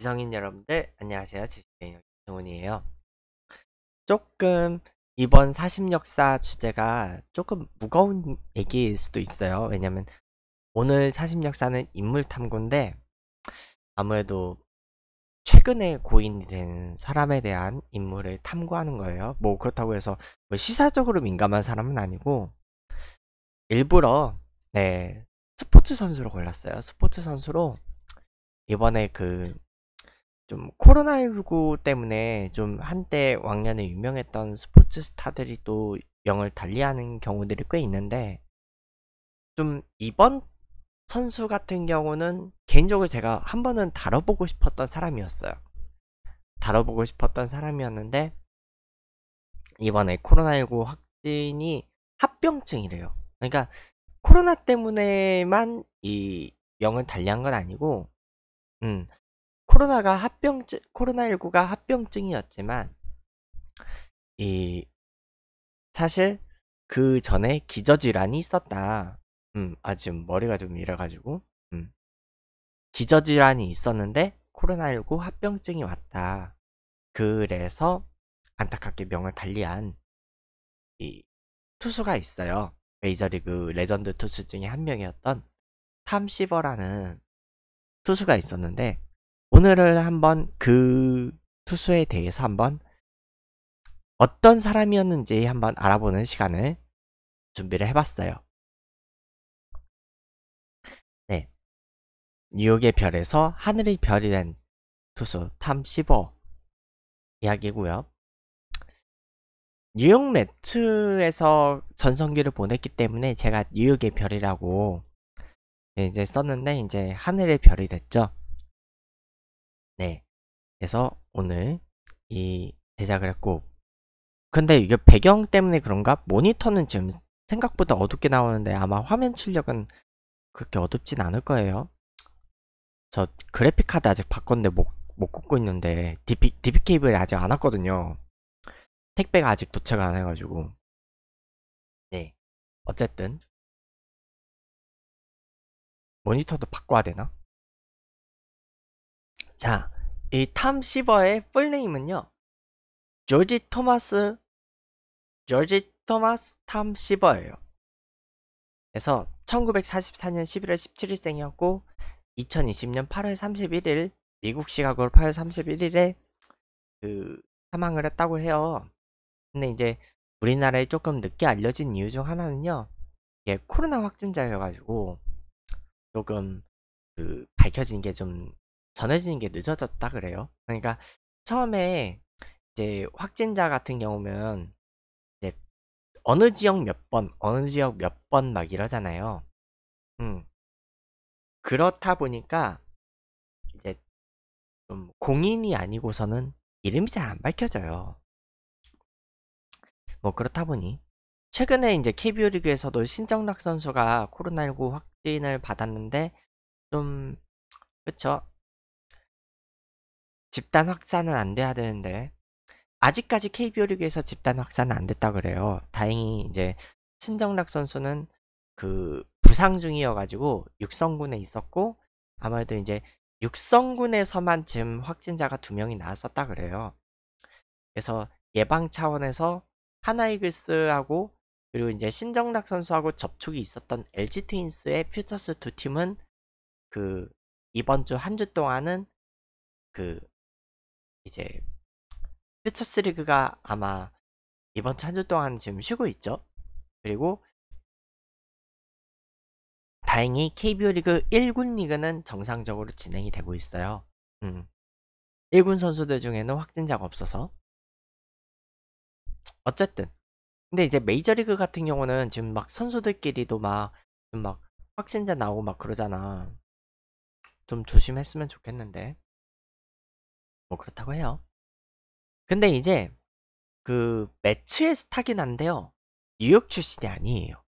지성인 여러분들 안녕하세요 지성인 정훈이에요 조금 이번 사심역사 주제가 조금 무거운 얘기일 수도 있어요 왜냐면 오늘 사심역사는 인물탐구인데 아무래도 최근에 고인이 된 사람에 대한 인물을 탐구하는 거예요 뭐 그렇다고 해서 뭐 시사적으로 민감한 사람은 아니고 일부러 네 스포츠 선수로 골랐어요 스포츠 선수로 이번에 그좀 코로나19 때문에 좀 한때 왕년에 유명했던 스포츠 스타들이 또 명을 달리하는 경우들이 꽤 있는데 좀 이번 선수 같은 경우는 개인적으로 제가 한 번은 다뤄보고 싶었던 사람이었어요. 다뤄보고 싶었던 사람이었는데 이번에 코로나19 확진이 합병증이래요. 그러니까 코로나 때문에만 이 명을 달리한 건 아니고 음, 코로나가 합병증, 코로나19가 합병증이었지만, 이, 사실 그 전에 기저질환이 있었다. 음, 아, 지금 머리가 좀 이래가지고, 음. 기저질환이 있었는데, 코로나19 합병증이 왔다. 그래서 안타깝게 명을 달리한 이 투수가 있어요. 메이저리그 레전드 투수 중에 한 명이었던 탐시버라는 투수가 있었는데 오늘을 한번 그 투수에 대해서 한번 어떤 사람이었는지 한번 알아보는 시간을 준비를 해봤어요. 네. 뉴욕의 별에서 하늘의 별이 된 투수 탐 15 이야기고요. 뉴욕 매트에서 전성기를 보냈기 때문에 제가 뉴욕의 별이라고 이제 썼는데 이제 하늘의 별이 됐죠. 네. 그래서 오늘 이 제작을 했고 근데 이게 배경 때문에 그런가? 모니터는 지금 생각보다 어둡게 나오는데 아마 화면 출력은 그렇게 어둡진 않을 거예요. 저 그래픽 카드 아직 바꿨는데 못, 못 꽂고 있는데 DP, DP 케이블이 아직 안 왔거든요. 택배가 아직 도착 을안 해가지고. 네. 어쨌든 모니터도 바꿔야 되나? 자, 이탐 시버의 풀네임은요. 조지 토마스 조지 토마스 탐 시버예요. 그래서 1944년 11월 17일생이었고 2020년 8월 31일 미국 시각으로 8월 31일에 그 사망을 했다고 해요. 근데 이제 우리나라에 조금 늦게 알려진 이유 중 하나는요. 이게 코로나 확진자여가지고 조금 그 밝혀진 게좀 전해지는 게 늦어졌다 그래요. 그러니까 처음에 이제 확진자 같은 경우면 이제 어느 지역 몇 번, 어느 지역 몇 번 막 이러잖아요. 음. 그렇다 보니까 이제 좀 공인이 아니고서는 이름이 잘 안 밝혀져요. 뭐 그렇다 보니 최근에 이제 KBO 리그에서도 신정락 선수가 코로나19 확진을 받았는데 좀 그쵸 집단 확산은 안 돼야 되는데 아직까지 KBO 리그에서 집단 확산은 안 됐다 그래요. 다행히 이제 신정락 선수는 그 부상 중이어가지고 육성군에 있었고 아무래도 이제 육성군에서만 지금 확진자가 두 명이 나왔었다 그래요. 그래서 예방 차원에서 하나이글스하고 그리고 이제 신정락 선수하고 접촉이 있었던 LG 트윈스의 퓨처스 두 팀은 그 이번 주 한주 주 동안은 그 이제 퓨처스 리그가 아마 이번 주 한 주 동안 지금 쉬고 있죠. 그리고 다행히 KBO 리그 1군 리그는 정상적으로 진행이 되고 있어요. 음. 1군 선수들 중에는 확진자가 없어서 어쨌든 근데 이제 메이저리그 같은 경우는 지금 막 선수들끼리도 막, 막 확진자 나오고 막 그러잖아. 좀 조심했으면 좋겠는데. 뭐 그렇다고 해요. 근데 이제 그 매츠의 스타긴 한데요. 뉴욕 출신이 아니에요.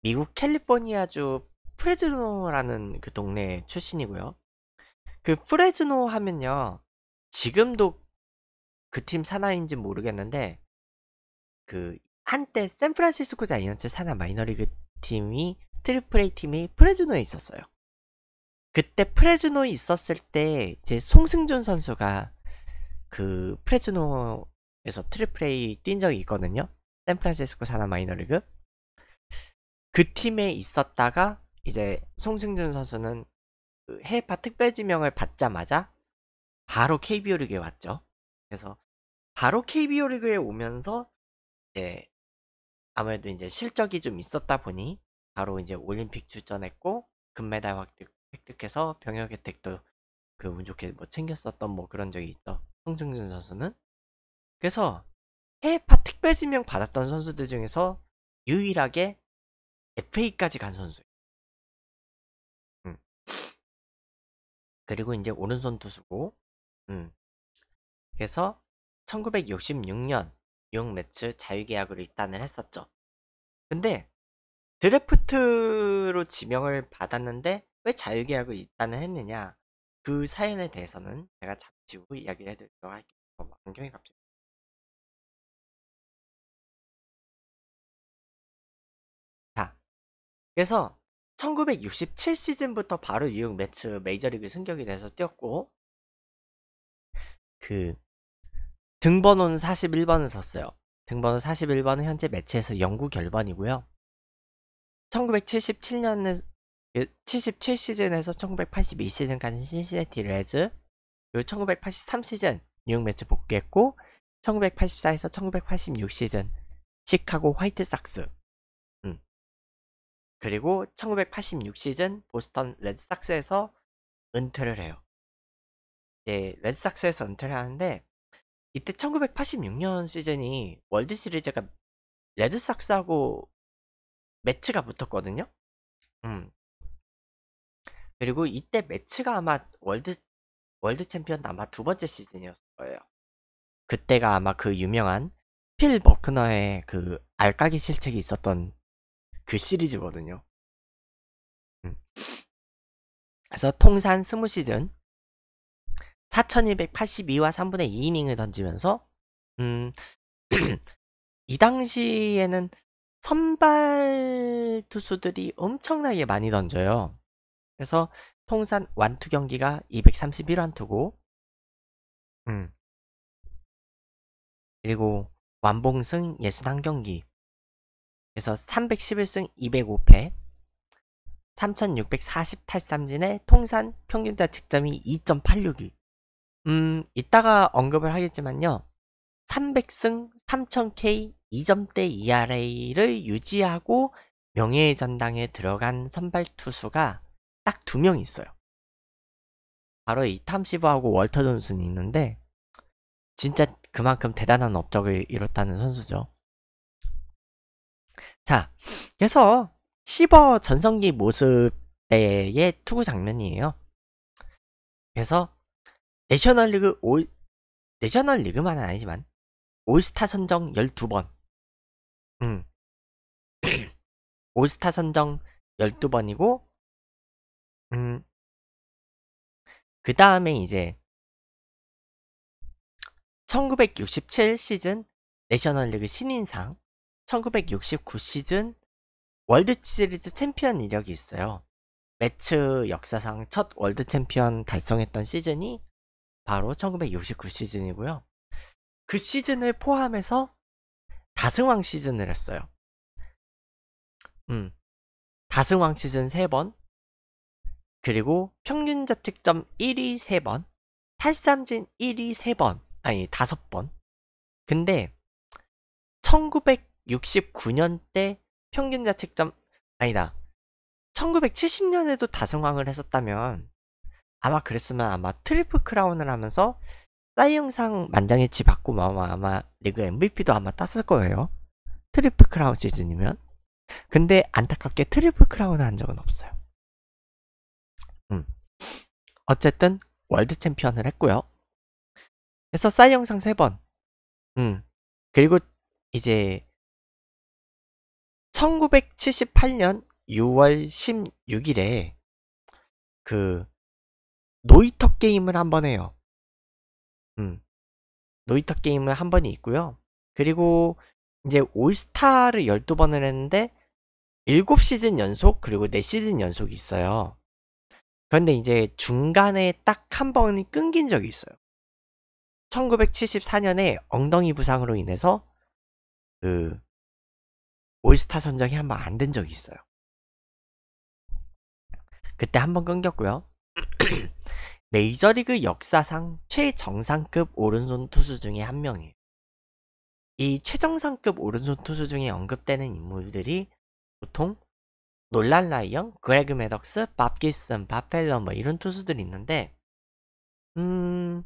미국 캘리포니아주 프레즈노라는 그 동네 출신이고요. 그 프레즈노 하면요. 지금도 그 팀 사나인지 모르겠는데 그 한때 샌프란시스코 자이언츠 사나 마이너리그 팀이 트리플 A 팀이 프레즈노에 있었어요. 그때 프레즈노 있었을 때 이제 송승준 선수가 그 프레즈노에서 트리플레이 뛴 적이 있거든요. 샌프란시스코 산하 마이너리그. 그 팀에 있었다가 이제 송승준 선수는 그 해파 특별 지명을 받자마자 바로 KBO 리그에 왔죠. 그래서 바로 KBO 리그에 오면서 이제 아무래도 이제 실적이 좀 있었다 보니 바로 이제 올림픽 출전했고 금메달 확득 획득해서 병역 혜택도 그 운 좋게 뭐 챙겼었던 뭐 그런 적이 있죠. 성중준 선수는. 그래서 해파 특별 지명 받았던 선수들 중에서 유일하게 FA까지 간선수 음. 그리고 이제 오른손 투수고, 음. 그래서 1966년 뉴욕 매츠 자유계약으로 입단을 했었죠. 근데 드래프트로 지명을 받았는데 왜 자유계약을 이단을 했느냐 그 사연에 대해서는 제가 잠시 후 이야기를 해드리도록 할게요. 안경이 갑자기 자 그래서 1967 시즌부터 바로 뉴욕 매츠 메이저리그 승격이 돼서 뛰었고 그 등번호는 41번을 썼어요. 등번호 41번은 현재 매체에서 영구 결번이고요. 1977년에 77시즌에서 1982시즌까지 신시내티 레즈 1983시즌 뉴욕 매츠 복귀했고 1984에서 1986시즌 시카고 화이트삭스 음. 그리고 1986시즌 보스턴 레드삭스에서 은퇴를 해요 이제 레드삭스에서 은퇴를 하는데 이때 1986년 시즌이 월드 시리즈가 레드삭스하고 매치가 붙었거든요 음. 그리고 이때 매츠가 아마 월드 월드 챔피언 아마 두 번째 시즌이었을 거예요. 그때가 아마 그 유명한 필 버크너의 그 알까기 실책이 있었던 그 시리즈거든요. 음. 그래서 통산 스무 시즌 4282와 3분의 2이닝을 던지면서 음, 이 당시에는 선발 투수들이 엄청나게 많이 던져요. 그래서 통산 완투 경기가 231완투고 음. 그리고 완봉승 61경기 그래서 311승 205패 3648삼진에 통산 평균자 득점이 2.86이 음 이따가 언급을 하겠지만요 300승 3000K 2점대 ERA를 유지하고 명예의 전당에 들어간 선발 투수가 딱두 명이 있어요. 바로 이탐시브하고 월터 존슨이 있는데 진짜 그만큼 대단한 업적을 이뤘다는 선수죠. 자, 그래서 시버 전성기 모습 때의 투구 장면이에요. 그래서 내셔널리그 오 내셔널리그만 은 아니지만 올스타 선정 12번. 음. 올스타 선정 12번이고 음, 그 다음에 이제 1967 시즌 내셔널리그 신인상, 1969 시즌 월드 시리즈 챔피언 이력이 있어요. 매츠 역사상 첫 월드 챔피언 달성했던 시즌이 바로 1969 시즌이고요. 그 시즌을 포함해서 다승왕 시즌을 했어요. 음. 다승왕 시즌 3번, 그리고 평균자책점 1위 3번, 탈삼진 1위 3번, 아니 5번. 근데 1969년 때 평균자책점 아니다. 1970년에도 다승왕을 했었다면 아마 그랬으면 아마 트리플 크라운을 하면서 사이영상 만장일치 받고 뭐 아마 아마 리그 MVP도 아마 땄을 거예요. 트리플 크라운 시즌이면. 근데 안타깝게 트리플 크라운을 한 적은 없어요. 음. 어쨌든 월드 챔피언을 했고요. 그래서 싸이 영상 3번. 음. 그리고 이제 1978년 6월 16일에 그 노이터 게임을 한 번 해요. 음. 노이터 게임을 한 번이 있고요. 그리고 이제 올스타를 12번을 했는데 7시즌 연속 그리고 4시즌 연속이 있어요. 그런데 이제 중간에 딱 한 번 끊긴 적이 있어요. 1974년에 엉덩이 부상으로 인해서 그 올스타 선정이 한 번 안 된 적이 있어요. 그때 한 번 끊겼고요. 메이저리그 역사상 최정상급 오른손 투수 중에 한 명이에요. 이 최정상급 오른손 투수 중에 언급되는 인물들이 보통 놀랄 라이언, 그레그 메덕스, 밥 기슨, 바펠러뭐 이런 투수들이 있는데 음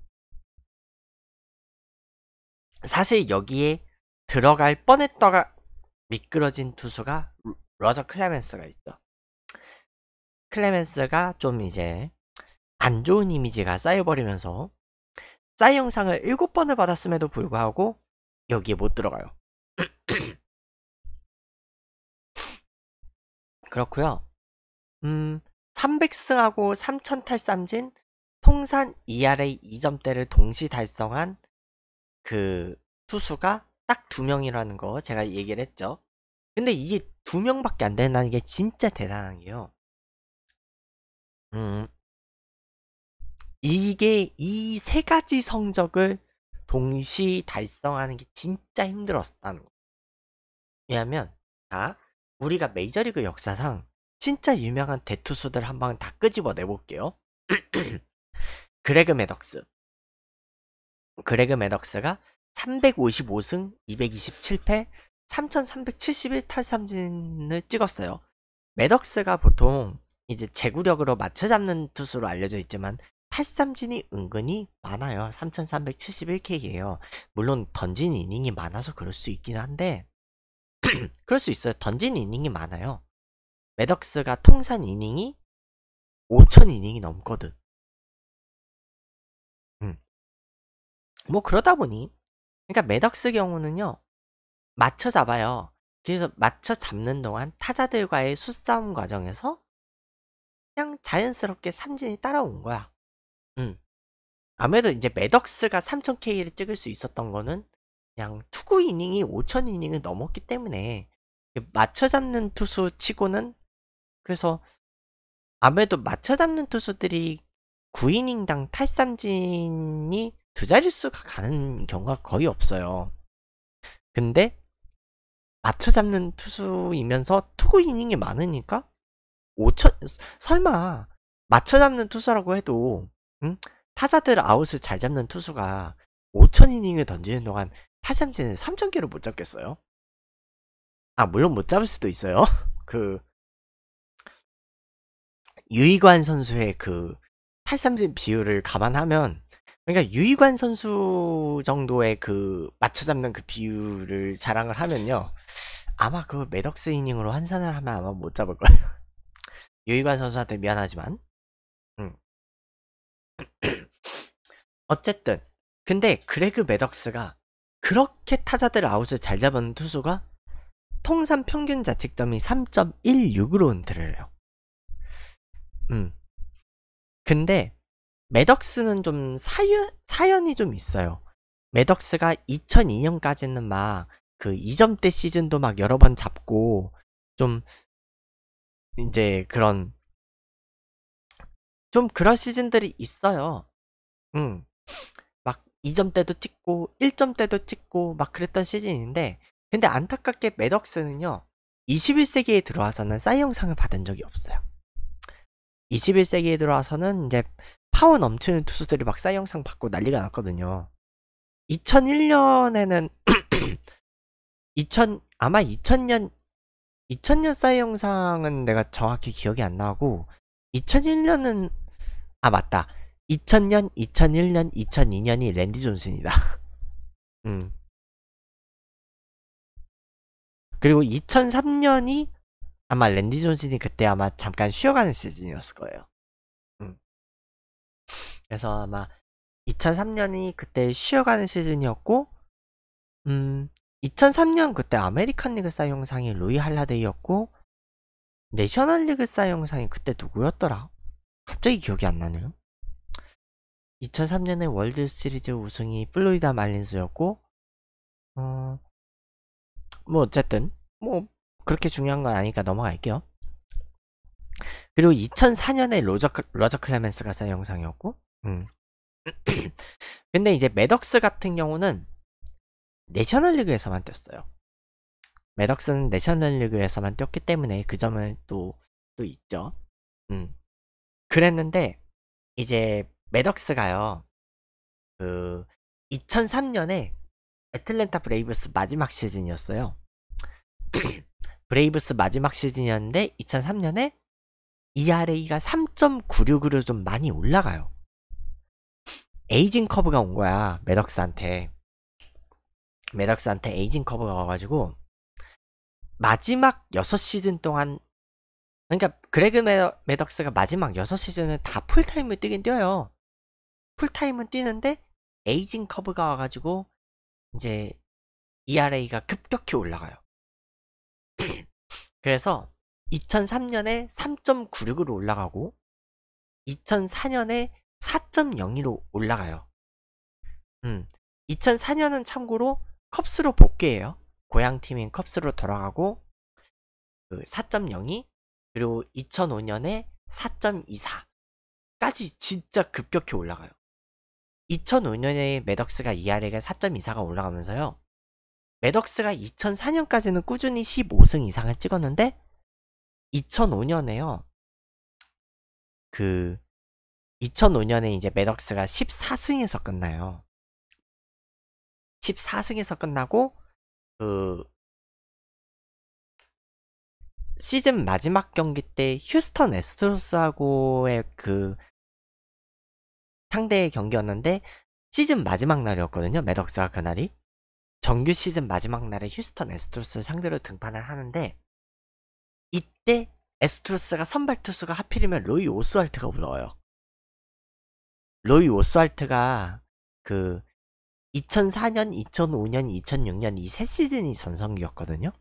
사실 여기에 들어갈 뻔했다가 미끄러진 투수가 러저 클레멘스가 있죠. 클레멘스가 좀 이제 안 좋은 이미지가 쌓여버리면서 싸이 영상을 7번을 받았음에도 불구하고 여기에 못 들어가요. 그렇고요. 음, 300승하고 3천 탈삼진 통산 ERA 2점대를 동시 달성한 그 투수가 딱 두 명이라는 거 제가 얘기를 했죠. 근데 이게 두 명밖에 안 된다는 게 진짜 대단한 게요. 음, 이게 이 세 가지 성적을 동시 달성하는 게 진짜 힘들었다는 거. 왜냐하면 자 우리가 메이저리그 역사상 진짜 유명한 대투수들 한번다 끄집어 내볼게요. 그레그 메덕스. 그레그 메덕스가 355승 227패 3371탈삼진을 찍었어요. 메덕스가 보통 이제 제구력으로 맞춰 잡는 투수로 알려져 있지만 탈삼진이 은근히 많아요. 3371K예요. 물론 던진 이닝이 많아서 그럴 수 있긴 한데 그럴 수 있어요. 던진 이닝이 많아요. 매덕스가 통산 이닝이 5천 이닝이 넘거든. 음. 뭐 그러다 보니 그러니까 매덕스 경우는요. 맞춰 잡아요. 그래서 맞춰 잡는 동안 타자들과의 수싸움 과정에서 그냥 자연스럽게 삼진이 따라온 거야. 음. 아무래도 이제 매덕스가 3000K를 찍을 수 있었던 거는 그냥 투구 이닝이 5천 이닝을 넘었기 때문에 맞춰잡는 투수 치고는 그래서 아무래도 맞춰잡는 투수들이 9이닝당 탈삼진이 두 자릿수가 가는 경우가 거의 없어요. 근데 맞춰잡는 투수이면서 투구 이닝이 많으니까 5천 설마 맞춰잡는 투수라고 해도 응? 타자들 아웃을 잘 잡는 투수가 5천 이닝을 던지는 동안 파잠지는 3,000개로 못 잡겠어요? 아, 물론 못 잡을 수도 있어요. 그, 유이관 선수의 그, 8삼진 비율을 감안하면, 그러니까 유이관 선수 정도의 그, 맞춰잡는 그 비율을 자랑을 하면요. 아마 그 매덕스 이닝으로 환산을 하면 아마 못 잡을 거예요. 유이관 선수한테 미안하지만. 음. 어쨌든. 근데 그레그 매덕스가 그렇게 타자들 아웃을 잘 잡은 투수가 통산 평균 자책점이 3.16으로 흔들려요. 음. 근데 매덕스는 좀 사연, 사연이 좀 있어요. 매덕스가 2002년까지는 막 그 2점대 시즌도 막 여러 번 잡고 좀 이제 그런 좀 그런 시즌들이 있어요. 음. 2점대도 찍고 1점대도 찍고 막 그랬던 시즌인데 근데 안타깝게 매덕스는요 21세기에 들어와서는 싸이영상을 받은 적이 없어요 21세기에 들어와서는 이제 파워 넘치는 투수들이 막싸이영상 받고 난리가 났거든요 2001년에는 2000 아마 2000년 2000년 싸이영상은 내가 정확히 기억이 안 나고 2001년은 아 맞다 2000년, 2001년, 2002년이 랜디 존슨이다. 음. 그리고 2003년이 아마 랜디 존슨이 그때 아마 잠깐 쉬어가는 시즌이었을 거예요. 음. 그래서 아마 2003년이 그때 쉬어가는 시즌이었고, 음, 2003년 그때 아메리칸 리그사 영상이 루이 할라데이였고, 내셔널 리그사 영상이 그때 누구였더라? 갑자기 기억이 안 나네요. 2003년에 월드 시리즈 우승이 플로리다 말린스였고, 어, 뭐 어쨌든 뭐 그렇게 중요한 건 아니니까 넘어갈게요. 그리고 2004년에 로저, 로저 클레멘스가 쓴 영상이었고, 음. 근데 이제 매덕스 같은 경우는 내셔널리그에서만 뛰었어요. 매덕스는 내셔널리그에서만 뛰었기 때문에 그 점은 또, 또 있죠. 음. 그랬는데, 이제 매덕스가요. 그 2003년에 애틀랜타 브레이브스 마지막 시즌이었어요. 브레이브스 마지막 시즌이었는데 2003년에 ERA가 3.96으로 좀 많이 올라가요. 에이징 커브가 온 거야 매덕스한테. 매덕스한테 에이징 커브가 와가지고 마지막 6시즌 동안 그러니까 그레그 매덕스가 마지막 6시즌은 다 풀타임을 뛰긴 뛰어요. 풀타임은 뛰는데 에이징 커브가 와가지고 이제 ERA가 급격히 올라가요. 그래서 2003년에 3.96으로 올라가고 2004년에 4.02로 올라가요. 음, 2004년은 참고로 컵스로 복귀해요. 고향 팀인 컵스로 돌아가고 그4.02 그리고 2005년에 4.24까지 진짜 급격히 올라가요. 2005년에 매덕스가 ERA가 4.24가 올라가면서요. 매덕스가 2004년까지는 꾸준히 15승 이상을 찍었는데 2005년에요. 그 2005년에 이제 매덕스가 14승에서 끝나요. 14승에서 끝나고 그 시즌 마지막 경기 때 휴스턴 에스트로스하고의 그 상대의 경기였는데 시즌 마지막 날이었거든요. 매덕스가 그날이 정규 시즌 마지막 날에 휴스턴 에스트로스 상대로 등판을 하는데 이때 에스트로스가 선발 투수가 하필이면 로이 오스왈트가 불러요. 로이 오스왈트가 그 2004년, 2005년, 2006년 이 세 시즌이 전성기였거든요.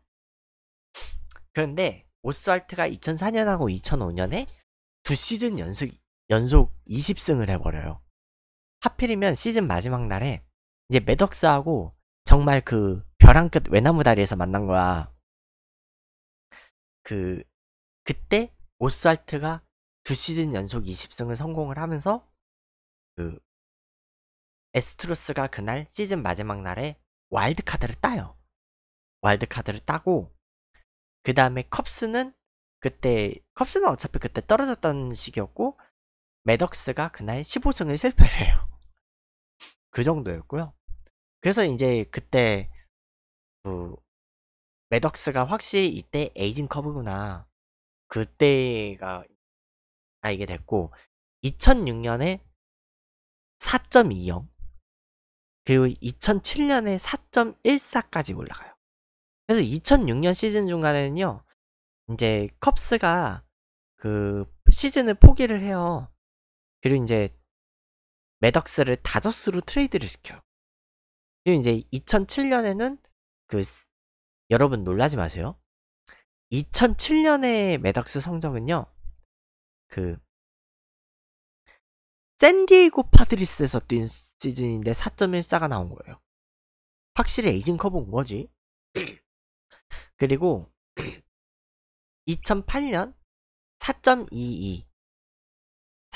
그런데 오스왈트가 2004년하고 2005년에 두 시즌 연속 연속 20승을 해버려요. 하필이면 시즌 마지막 날에 이제 매덕스하고 정말 그 벼랑 끝 외나무 다리에서 만난 거야. 그 그때 오스알트가 두 시즌 연속 20승을 성공을 하면서 그 에스트로스가 그날 시즌 마지막 날에 와일드카드를 따요. 와일드카드를 따고 그 다음에 컵스는 그때 컵스는 어차피 그때 떨어졌던 시기였고 매덕스가 그날 1 5승에 실패를 해요. 그 정도였고요. 그래서 이제 그때 그 매덕스가 확실히 이때 에이징 커브구나. 그때가 알게 됐고 2006년에 4.20 그리고 2007년에 4.14까지 올라가요. 그래서 2006년 시즌 중간에는요. 이제 컵스가 그 시즌을 포기를 해요. 그리고 이제 매덕스를 다저스로 트레이드를 시켜요. 그리고 이제 2007년에는 그 여러분 놀라지 마세요. 2 0 0 7년에 매덕스 성적은요. 그 샌디에이고 파드리스에서 뛴 시즌인데 4.14가 나온 거예요. 확실히 에이징 커브 온 거지. 그리고 2008년 4.22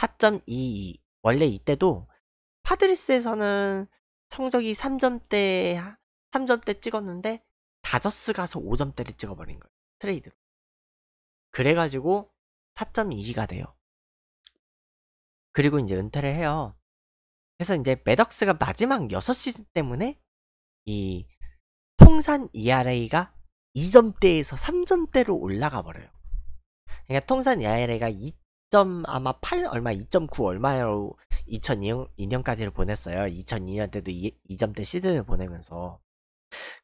4.22 원래 이때도 파드리스에서는 성적이 3점대 3점대 찍었는데 다저스 가서 5점대를 찍어버린 거예요 트레이드로 그래가지고 4.22가 돼요 그리고 이제 은퇴를 해요 그래서 이제 매덕스가 마지막 6시즌 때문에 이 통산 ERA가 2점대에서 3점대로 올라가 버려요 그러니까 통산 ERA가 2 2점 아마 8 얼마 2.9 얼마로 2002년까지를 보냈어요. 2002년 때도 2, 2점대 시즌을 보내면서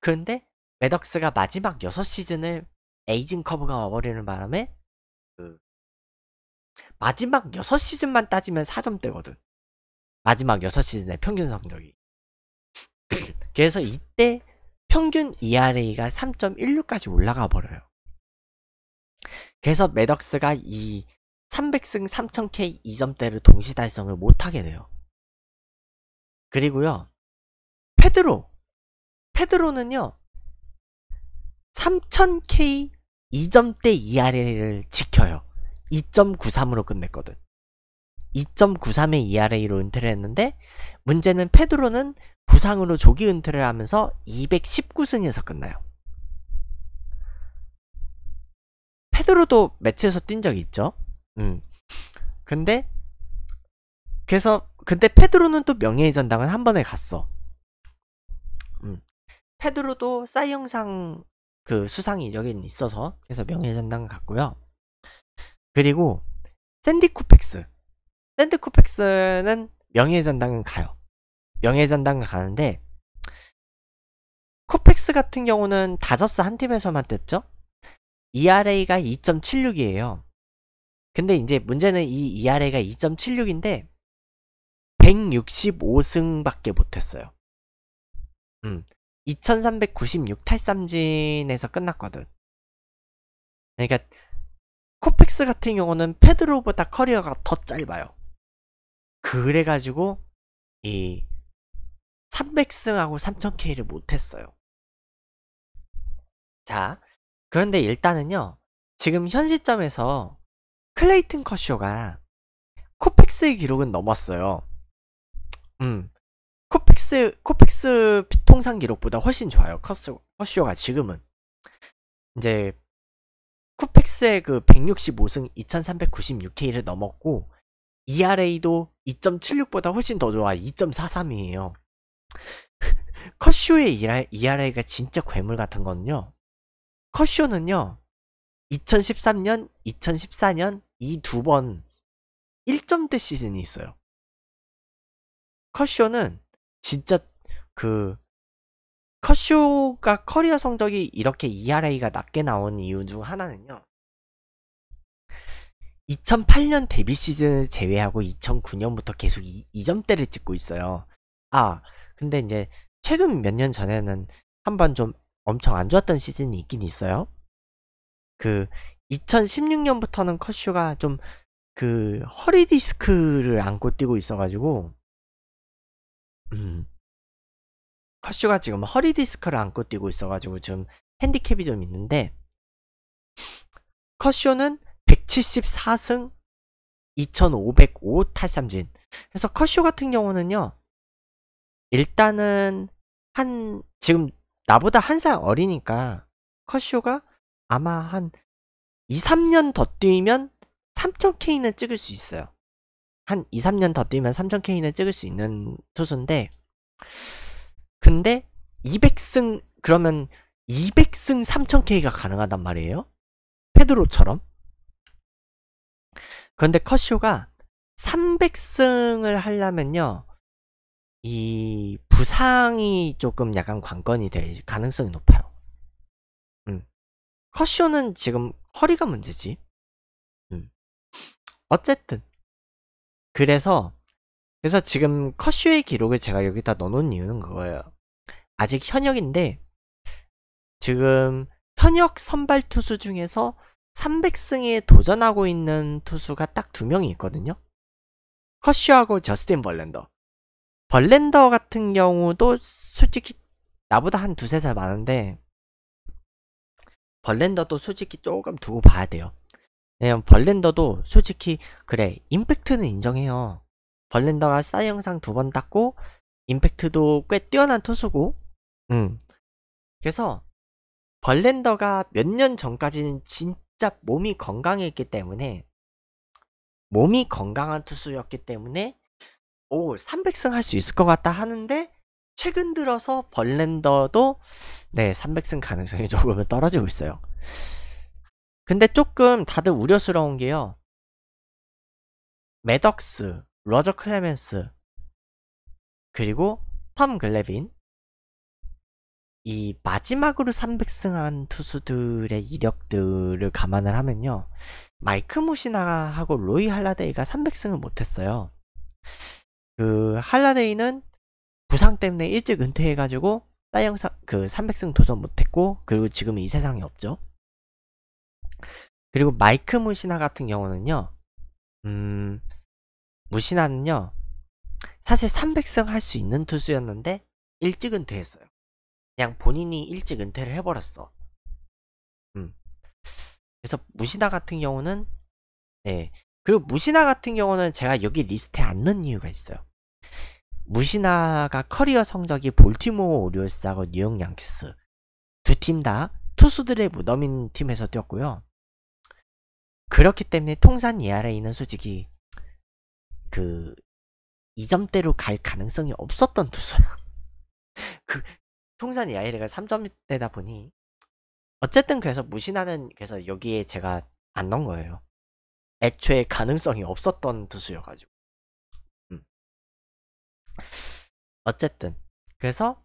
그런데 매덕스가 마지막 6시즌을 에이징 커브가 와버리는 바람에 그 마지막 6시즌만 따지면 4점대거든. 마지막 6시즌의 평균 성적이. 그래서 이때 평균 ERA가 3.16까지 올라가 버려요. 그래서 매덕스가 이 300승 3000K 2점대를 동시 달성을 못하게 돼요. 그리고요. 페드로. 페드로는요. 3000K 2점대 ERA를 지켜요. 2.93으로 끝냈거든. 2.93의 ERA로 은퇴를 했는데 문제는 페드로는 부상으로 조기 은퇴를 하면서 219승에서 끝나요. 페드로도 매치에서 뛴 적이 있죠. 음. 근데 그래서 근데 페드로는 또 명예의 전당을 한 번에 갔어. 음. 페드로도 사이영상 그 수상이 여긴 있어서 그래서 명예의 전당을 갔고요. 그리고 샌디 쿠펙스. 샌디 쿠펙스는 명예의 전당은 가요. 명예의 전당을 가는데 쿠펙스 같은 경우는 다저스 한 팀에서만 뗐죠. ERA가 2.76이에요. 근데 이제 문제는 이 ERA가 2.76인데 165승밖에 못했어요. 음, 2396 탈삼진에서 끝났거든. 그러니까 코펙스 같은 경우는 페드로보다 커리어가 더 짧아요. 그래가지고 이 300승하고 3000K를 못했어요. 자, 그런데 일단은요, 지금 현 시점에서 클레이튼 커쇼가 코픽스의 기록은 넘었어요. 음. 코픽스 코펙스 통상 기록보다 훨씬 좋아요. 커쇼, 커쇼가 지금은. 이제, 코픽스의그 165승 2396K를 넘었고, ERA도 2.76보다 훨씬 더 좋아. 2.43이에요. 커쇼의 ERA가 진짜 괴물 같은 건요. 커쇼는요, 2013년, 2014년, 이두번 1점대 시즌이 있어요. 컷쇼는 진짜 그 컷쇼가 커리어 성적이 이렇게 ERA가 낮게 나온 이유 중 하나는요. 2008년 데뷔 시즌을 제외하고 2009년부터 계속 2점대를 찍고 있어요. 아, 근데 이제 최근 몇 년 전에는 한번 좀 엄청 안 좋았던 시즌이 있긴 있어요. 그 2016년부터는 컷슈가 좀 그 허리 디스크를 안고 뛰고 있어가지고 음, 컷슈가 지금 허리 디스크를 안고 뛰고 있어가지고 지금 핸디캡이 좀 있는데 컷쇼는 174승 2505 탈삼진 그래서 컷쇼 같은 경우는요 일단은 한 지금 나보다 한 살 어리니까 컷쇼가 아마 한 2, 3년 더 뛰면 3000K는 찍을 수 있어요. 한 2, 3년 더 뛰면 3000K는 찍을 수 있는 투수인데 근데 200승 그러면 200승 3000K가 가능하단 말이에요. 페드로처럼. 그런데 컷쇼가 300승을 하려면요. 이 부상이 조금 약간 관건이 될 가능성이 높아요. 커쇼는 지금 허리가 문제지. 음. 어쨌든 그래서 그래서 지금 커쇼의 기록을 제가 여기다 넣어놓은 이유는 그거예요. 아직 현역인데 지금 현역 선발 투수 중에서 300승에 도전하고 있는 투수가 딱 두 명이 있거든요. 커쇼하고 저스틴 벌렌더. 벌렌더 같은 경우도 솔직히 나보다 한 두세 살 많은데 벌렌더도 솔직히 조금 두고 봐야 돼요 왜냐면 네, 벌렌더도 솔직히 그래 임팩트는 인정해요 벌렌더가 사이 영상 두 번 땄고 임팩트도 꽤 뛰어난 투수고 음. 그래서 벌렌더가 몇 년 전까지는 진짜 몸이 건강했기 때문에 몸이 건강한 투수였기 때문에 오 300승 할 수 있을 것 같다 하는데 최근 들어서 벌렌더도네 300승 가능성이 조금은 떨어지고 있어요 근데 조금 다들 우려스러운 게요 매덕스, 러저 클레멘스 그리고 톰 글래빈 이 마지막으로 300승한 투수들의 이력들을 감안을 하면요 마이크 무시나하고 로이 할라데이가 300승을 못했어요 그 할라데이는 부상 때문에 일찍 은퇴해가지고 사영상그 300승 도전 못했고 그리고 지금이 세상에 없죠. 그리고 마이크 무시나 같은 경우는요. 음 무시나는요. 사실 300승 할 수 있는 투수였는데 일찍 은퇴했어요. 그냥 본인이 일찍 은퇴를 해버렸어. 음. 그래서 무시나 같은 경우는 네. 그리고 무시나 같은 경우는 제가 여기 리스트에 앉는 이유가 있어요. 무시나가 커리어 성적이 볼티모어 오리올스하고 뉴욕 양키스 두 팀 다 투수들의 무덤인 팀에서 뛰었고요. 그렇기 때문에 통산 ERA는 솔직히 그 2점대로 갈 가능성이 없었던 투수야. 그 통산 ERA가 3점대다 보니 어쨌든 그래서 무신하는 그래서 여기에 제가 안 넣은 거예요. 애초에 가능성이 없었던 투수여가지고 어쨌든 그래서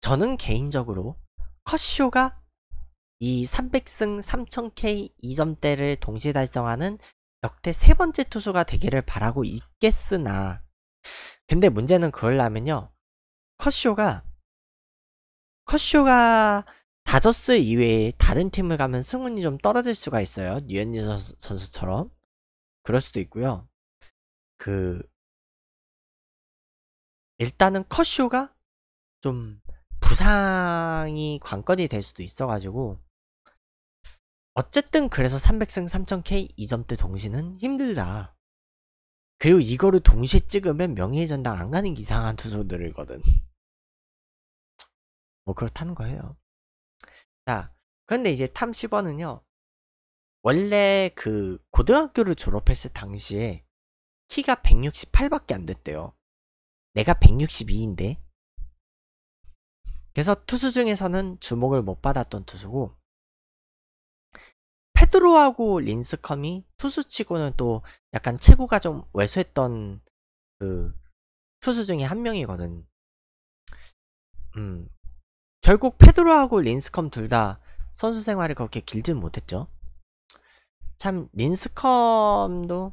저는 개인적으로 컷쇼가 이 300승 3000K 2점대를 동시 에 달성하는 역대 세 번째 투수가 되기를 바라고 있겠으나 근데 문제는 그럴라면요 컷쇼가 컷쇼가 다저스 이외에 다른 팀을 가면 승운이 좀 떨어질 수가 있어요. 뉴현진 선수, 처럼 그럴 수도 있고요. 그 일단은 컷쇼가 좀 부상이 관건이 될 수도 있어가지고 어쨌든 그래서 300승 3000K 2점대 동시는 힘들다. 그리고 이거를 동시에 찍으면 명예 전당 안 가는 이상한 투수들이거든. 뭐 그렇다는 거예요. 자, 그런데 이제 탐 10번은요. 원래 그 고등학교를 졸업했을 당시에 키가 168밖에 안 됐대요. 내가 162인데 그래서 투수 중에서는 주목을 못 받았던 투수고 페드로하고 린스컴이 투수치고는 또 약간 체구가 좀 왜소했던 그 투수 중에 한 명이거든. 음 결국 페드로하고 린스컴 둘 다 선수 생활이 그렇게 길진 못했죠. 참 린스컴도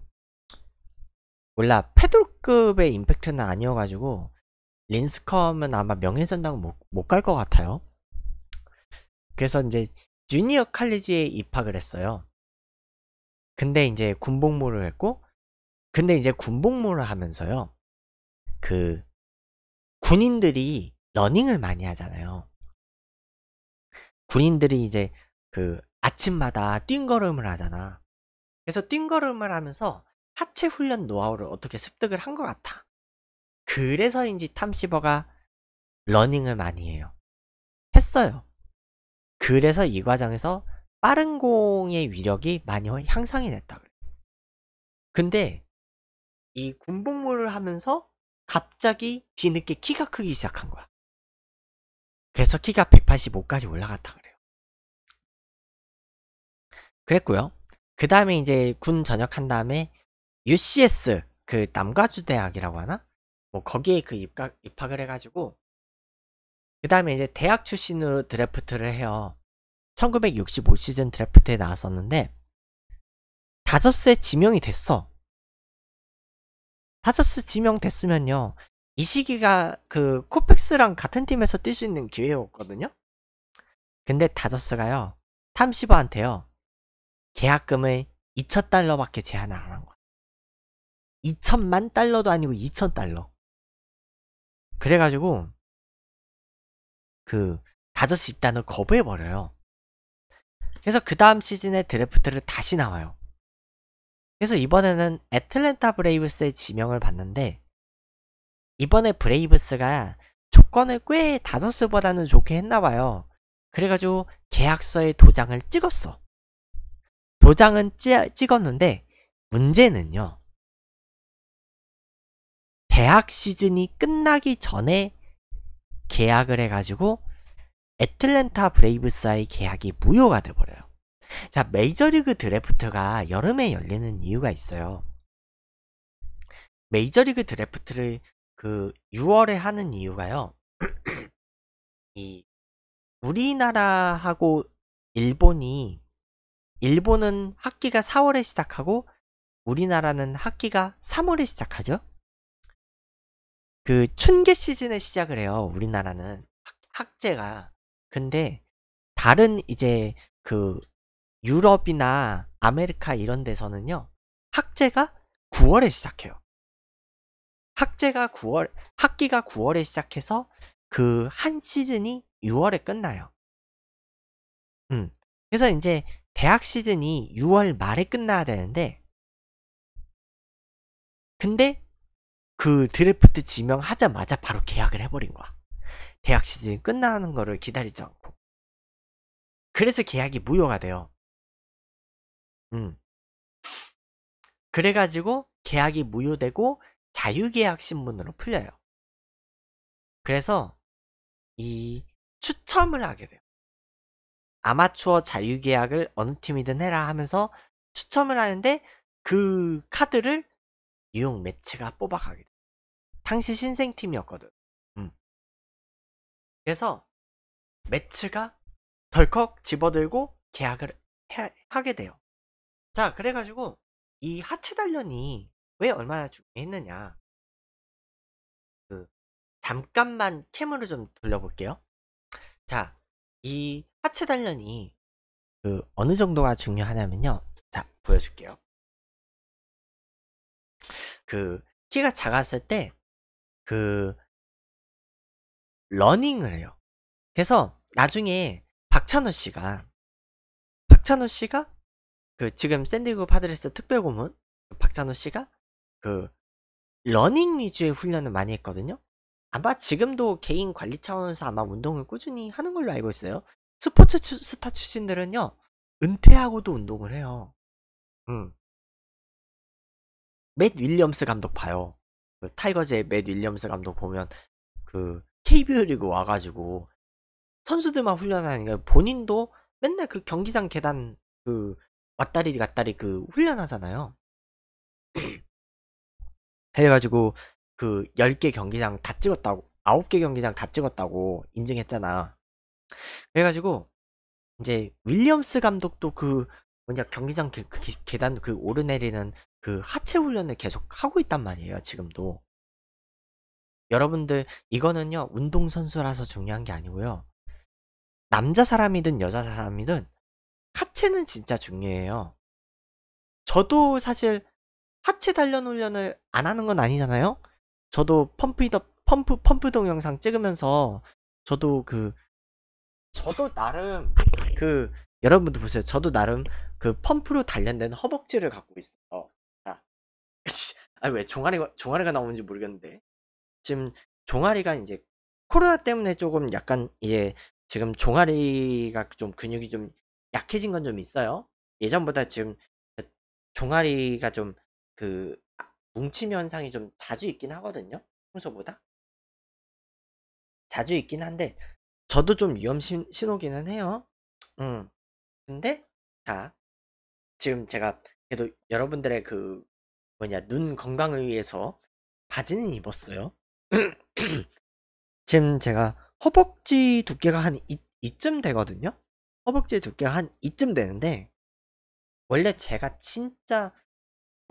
몰라 패돌급의 임팩트는 아니어가지고 린스컴은 아마 명예전당 못 갈 것 같아요. 그래서 이제 주니어 칼리지에 입학을 했어요. 근데 이제 군복무를 했고, 근데 이제 군복무를 하면서요, 그 군인들이 러닝을 많이 하잖아요. 군인들이 이제 그 아침마다 뛴걸음을 하잖아. 그래서 뛴걸음을 하면서 하체 훈련 노하우를 어떻게 습득을 한 것 같아. 그래서인지 탐시버가 러닝을 많이 해요. 했어요. 그래서 이 과정에서 빠른 공의 위력이 많이 향상이 됐다 그래. 근데 이 군복무를 하면서 갑자기 뒤늦게 키가 크기 시작한 거야. 그래서 키가 185까지 올라갔다 그래요. 그랬고요. 그 다음에 이제 군 전역한 다음에 UCS 그 남가주 대학이라고 하나? 뭐 거기에 그 입학 입학을 해가지고 그 다음에 이제 대학 출신으로 드래프트를 해요. 1965 시즌 드래프트에 나왔었는데 다저스에 지명이 됐어. 다저스 지명됐으면요. 이 시기가 그 코펙스랑 같은 팀에서 뛸 수 있는 기회였거든요. 근데 다저스가요. 탐시버한테요. 계약금을 2,000달러밖에 제한 을안 한 거야. 2천만 달러도 아니고 2천 달러. 그래가지고 그 다저스 입단을 거부해버려요. 그래서 그 다음 시즌에 드래프트를 다시 나와요. 그래서 이번에는 애틀랜타 브레이브스의 지명을 받는데 이번에 브레이브스가 조건을 꽤 다저스보다는 좋게 했나봐요. 그래가지고 계약서에 도장을 찍었어. 도장은 찌, 찍었는데 문제는요. 대학 시즌이 끝나기 전에 계약을 해가지고 애틀랜타 브레이브스와의 계약이 무효가 돼버려요. 자, 메이저리그 드래프트가 여름에 열리는 이유가 있어요. 메이저리그 드래프트를 그 6월에 하는 이유가요. 이 우리나라하고 일본이 일본은 학기가 4월에 시작하고 우리나라는 학기가 3월에 시작하죠. 그 춘계 시즌을 시작을 해요. 우리나라는 학, 제가 근데 다른 이제 그 유럽이나 아메리카 이런 데서는요. 학제가 9월에 시작해요. 학제가 9월 학기가 9월에 시작해서 그 한 시즌이 6월에 끝나요. 음. 그래서 이제 대학 시즌이 6월 말에 끝나야 되는데 근데 그 드래프트 지명하자마자 바로 계약을 해버린 거야. 계약 시즌 끝나는 거를 기다리지 않고. 그래서 계약이 무효가 돼요. 음. 그래가지고 계약이 무효되고 자유계약 신문으로 풀려요. 그래서 이 추첨을 하게 돼요. 아마추어 자유계약을 어느 팀이든 해라 하면서 추첨을 하는데 그 카드를 뉴욕 매체가 뽑아가게 돼. 요 당시 신생팀이었거든. 음. 그래서 매츠가 덜컥 집어들고 계약을 해, 하게 돼요. 자, 그래가지고 이 하체 단련이 왜 얼마나 중요했느냐. 그 잠깐만 캠으로 좀 돌려볼게요. 자, 이 하체 단련이 그 어느 정도가 중요하냐면요. 자, 보여줄게요. 그 키가 작았을 때그 러닝을 해요. 그래서 나중에 박찬호 씨가 박찬호 씨가 그 지금 샌디고 파드레스 특별 고문 박찬호 씨가 그 러닝 위주의 훈련을 많이 했거든요. 아마 지금도 개인 관리 차원에서 아마 운동을 꾸준히 하는 걸로 알고 있어요. 스포츠 추, 스타 출신들은요 은퇴하고도 운동을 해요. 음. 맷 윌리엄스 감독 봐요. 그 타이거즈의 맷 윌리엄스 감독 보면 그 KBO 리그 와가지고 선수들만 훈련하니까 본인도 맨날 그 경기장 계단 그 왔다리 갔다리 그 훈련하잖아요. 해가지고 그 10개 경기장 다 찍었다고 9개 경기장 다 찍었다고 인증했잖아. 그래가지고 이제 윌리엄스 감독도 그 뭐냐 경기장 그, 그 계단 그 오르내리는 그 하체 훈련을 계속 하고 있단 말이에요, 지금도. 여러분들, 이거는요, 운동선수라서 중요한 게 아니고요. 남자 사람이든 여자 사람이든 하체는 진짜 중요해요. 저도 사실 하체 단련 훈련을 안 하는 건 아니잖아요? 저도 펌프 펌프, 펌프 동영상 찍으면서 저도 그, 저도 나름 그, 여러분들 보세요. 저도 나름 그 펌프로 단련된 허벅지를 갖고 있어요. 아왜 종아리가 종아리가 나오는지 모르겠는데 지금 종아리가 이제 코로나 때문에 조금 약간 이제 지금 종아리가 좀 근육이 좀 약해진 건 좀 있어요. 예전보다 지금 종아리가 좀그 아, 뭉침 현상이 좀 자주 있긴 하거든요. 평소보다 자주 있긴 한데 저도 좀 위험 신, 호기는 해요. 음. 근데 자 지금 제가 그래도 여러분들의 그 뭐냐 눈 건강을 위해서 바지는 입었어요. 지금 제가 허벅지 두께가 한 이, 이쯤 되거든요. 허벅지 두께가 한 이쯤 되는데 원래 제가 진짜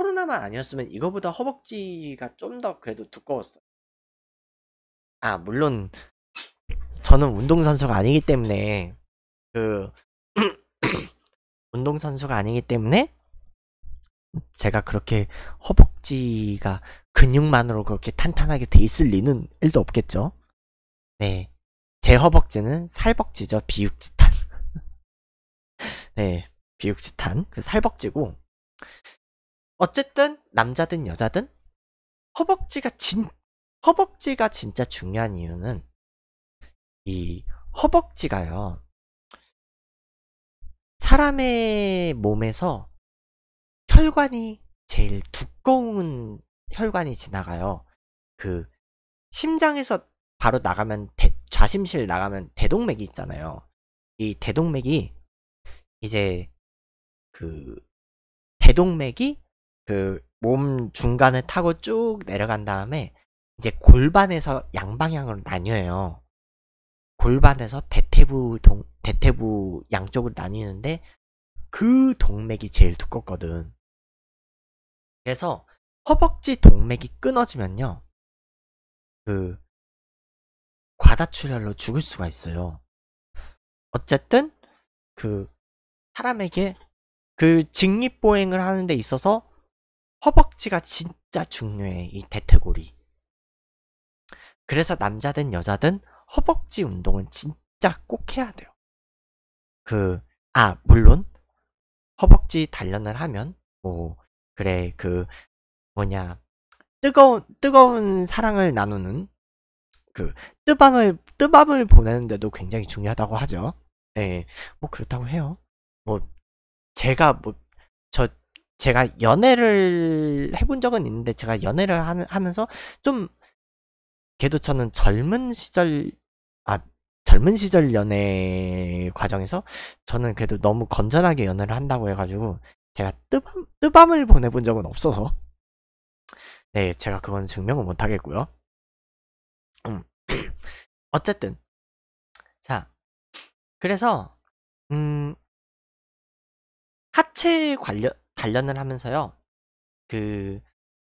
코로나만 아니었으면 이거보다 허벅지가 좀 더 그래도 두꺼웠어요. 아 물론 저는 운동선수가 아니기 때문에 그 운동선수가 아니기 때문에 제가 그렇게 허벅지가 근육만으로 그렇게 탄탄하게 돼 있을 리는 1도 없겠죠. 네. 제 허벅지는 살벅지죠. 비육지탄. 네. 비육지탄. 그 살벅지고. 어쨌든, 남자든 여자든, 허벅지가 진, 허벅지가 진짜 중요한 이유는, 이 허벅지가요, 사람의 몸에서 혈관이 제일 두꺼운 혈관이 지나가요. 그 심장에서 바로 나가면 대, 좌심실 나가면 대동맥이 있잖아요. 이 대동맥이 이제 그 대동맥이 그 몸 중간을 타고 쭉 내려간 다음에 이제 골반에서 양방향으로 나뉘어요. 골반에서 대퇴부 동 대퇴부 양쪽으로 나뉘는데 그 동맥이 제일 두껍거든. 그래서 허벅지 동맥이 끊어지면요. 그 과다출혈로 죽을 수가 있어요. 어쨌든 그 사람에게 그 직립보행을 하는 데 있어서 허벅지가 진짜 중요해. 이 대퇴골이. 그래서 남자든 여자든 허벅지 운동은 진짜 꼭 해야 돼요. 그, 아, 물론 허벅지 단련을 하면 뭐 그래 그 뭐냐 뜨거운 뜨거운 사랑을 나누는 그 뜨밤을 뜨밤을 보내는데도 굉장히 중요하다고 하죠. 네, 뭐 그렇다고 해요. 뭐 제가 뭐 저 제가 연애를 해본 적은 있는데 제가 연애를 하는 하면서 좀 걔도 저는 젊은 시절 아 젊은 시절 연애 과정에서 저는 그래도 너무 건전하게 연애를 한다고 해가지고 제가 뜨밤, 뜨밤을 보내본 적은 없어서 네 제가 그건 증명을 못하겠고요 음. 어쨌든 자 그래서 음 하체 관련 단련을 하면서요 그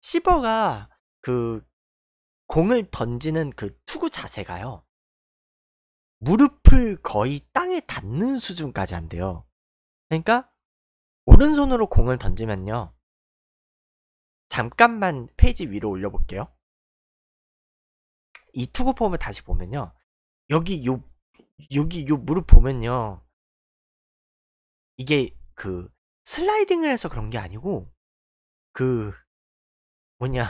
시버가 그 공을 던지는 그 투구 자세가요 무릎을 거의 땅에 닿는 수준까지 한대요 그러니까 오른손으로 공을 던지면요. 잠깐만 페이지 위로 올려볼게요. 이 투구 폼을 다시 보면요. 여기 요, 여기 요 무릎 보면요. 이게 그 슬라이딩을 해서 그런 게 아니고 그 뭐냐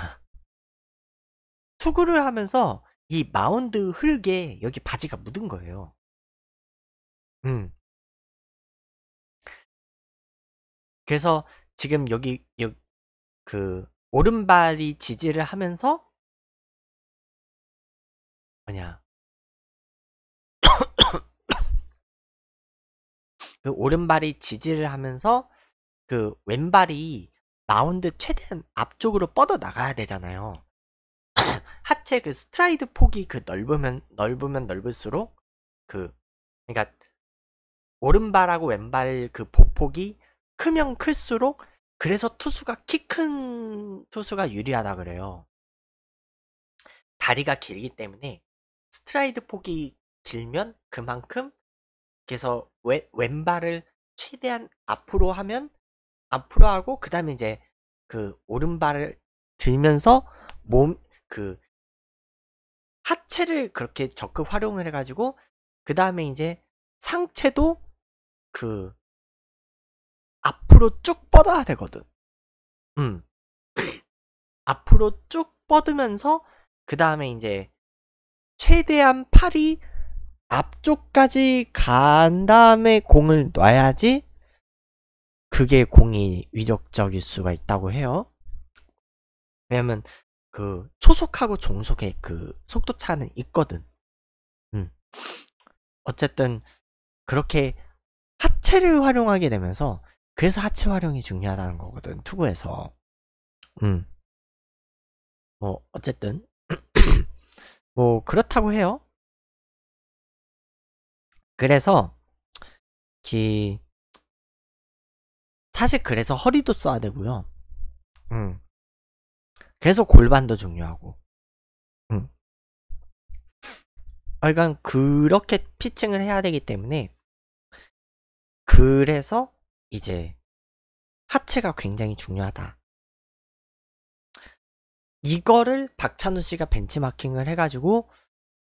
투구를 하면서 이 마운드 흙에 여기 바지가 묻은 거예요. 음. 그래서 지금 여기, 여기 그 오른발이 지지를 하면서 뭐냐 그 오른발이 지지를 하면서 그 왼발이 마운드 최대한 앞쪽으로 뻗어 나가야 되잖아요. 하체 그 스트라이드 폭이 그 넓으면 넓으면 넓을수록 그 그러니까 오른발하고 왼발 그 보폭이 크면 클수록 그래서 투수가 키 큰 투수가 유리하다 그래요. 다리가 길기 때문에 스트라이드 폭이 길면 그만큼 그래서 왼, 왼발을 최대한 앞으로 하면 앞으로 하고 그 다음에 이제 그 오른발을 들면서 몸 그 하체를 그렇게 적극 활용을 해가지고 그 다음에 이제 상체도 그 앞으로 쭉 뻗어야 되거든. 음. 앞으로 쭉 뻗으면서 그 다음에 이제 최대한 팔이 앞쪽까지 간 다음에 공을 놔야지 그게 공이 위력적일 수가 있다고 해요. 왜냐면 그 초속하고 종속의 그 속도 차는 있거든. 음. 어쨌든 그렇게 하체를 활용하게 되면서 그래서 하체 활용이 중요하다는 거거든 투구에서 음. 뭐 어쨌든 뭐 그렇다고 해요 그래서 기 사실 그래서 허리도 써야 되고요 음. 그래서 골반도 중요하고 음. 아, 그러니까 그렇게 피칭을 해야 되기 때문에 그래서 이제 하체가 굉장히 중요하다. 이거를 박찬호 씨가 벤치마킹을 해가지고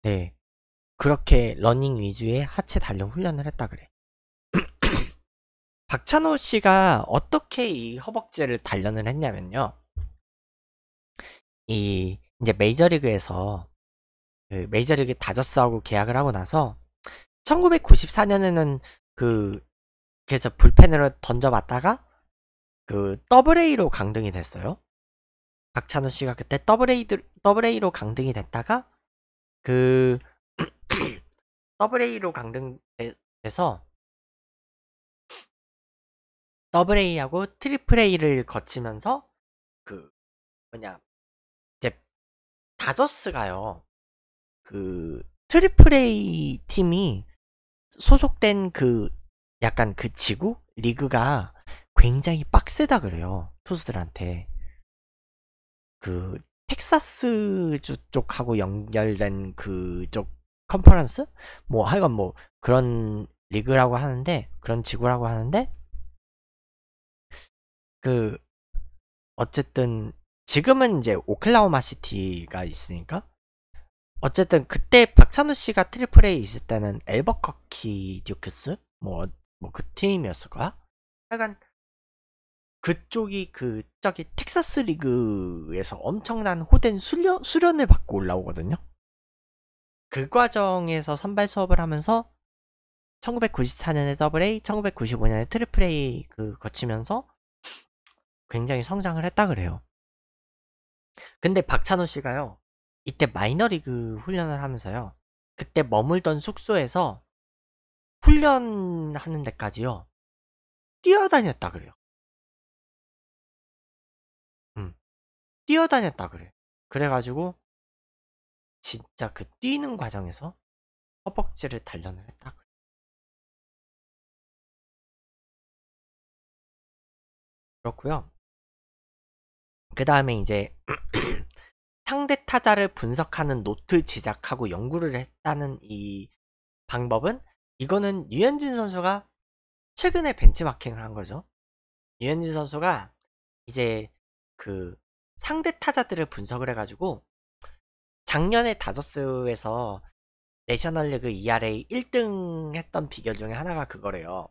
네 그렇게 러닝 위주의 하체 단련 훈련을 했다 그래. 박찬호 씨가 어떻게 이 허벅지를 단련을 했냐면요. 이 이제 메이저리그에서 그 메이저리그 다저스하고 계약을 하고 나서 1994년에는 그 그래서 불펜으로 던져봤다가 그 더블 A로 강등이 됐어요. 박찬호 씨가 그때 더블 A 더 A로 강등이 됐다가 그 더블 A로 강등돼서 더블 A하고 트리플 A를 거치면서 그 뭐냐 이제 다저스가요 그 트리플 A 팀이 소속된 그 약간 그 지구 리그가 굉장히 빡세다 그래요 투수들한테 그 텍사스주 쪽하고 연결된 그 쪽 컨퍼런스 뭐 하여간 뭐 그런 리그라고 하는데 그런 지구라고 하는데 그 어쨌든 지금은 이제 오클라호마 시티가 있으니까 어쨌든 그때 박찬우 씨가 트리플 A 있을 때는 엘버커키 듀크스 뭐 뭐그 팀이었을까? 약간 그쪽이 그 저기 텍사스 리그에서 엄청난 호된 수련, 수련을 받고 올라오거든요. 그 과정에서 선발 수업을 하면서 1994년에 더 A, 1995년에 트리플 A 그 거치면서 굉장히 성장을 했다 그래요. 근데 박찬호 씨가요. 이때 마이너리그 훈련을 하면서요. 그때 머물던 숙소에서 훈련하는 데까지요. 뛰어다녔다 그래요. 음. 뛰어다녔다 그래. 그래가지고 진짜 그 뛰는 과정에서 허벅지를 단련을 했다 그래. 그렇고요. 그 다음에 이제 상대 타자를 분석하는 노트 제작하고 연구를 했다는 이 방법은 이거는 유현진 선수가 최근에 벤치마킹을 한 거죠. 유현진 선수가 이제 그 상대 타자들을 분석을 해가지고 작년에 다저스에서 내셔널리그 ERA 1등 했던 비결 중에 하나가 그거래요.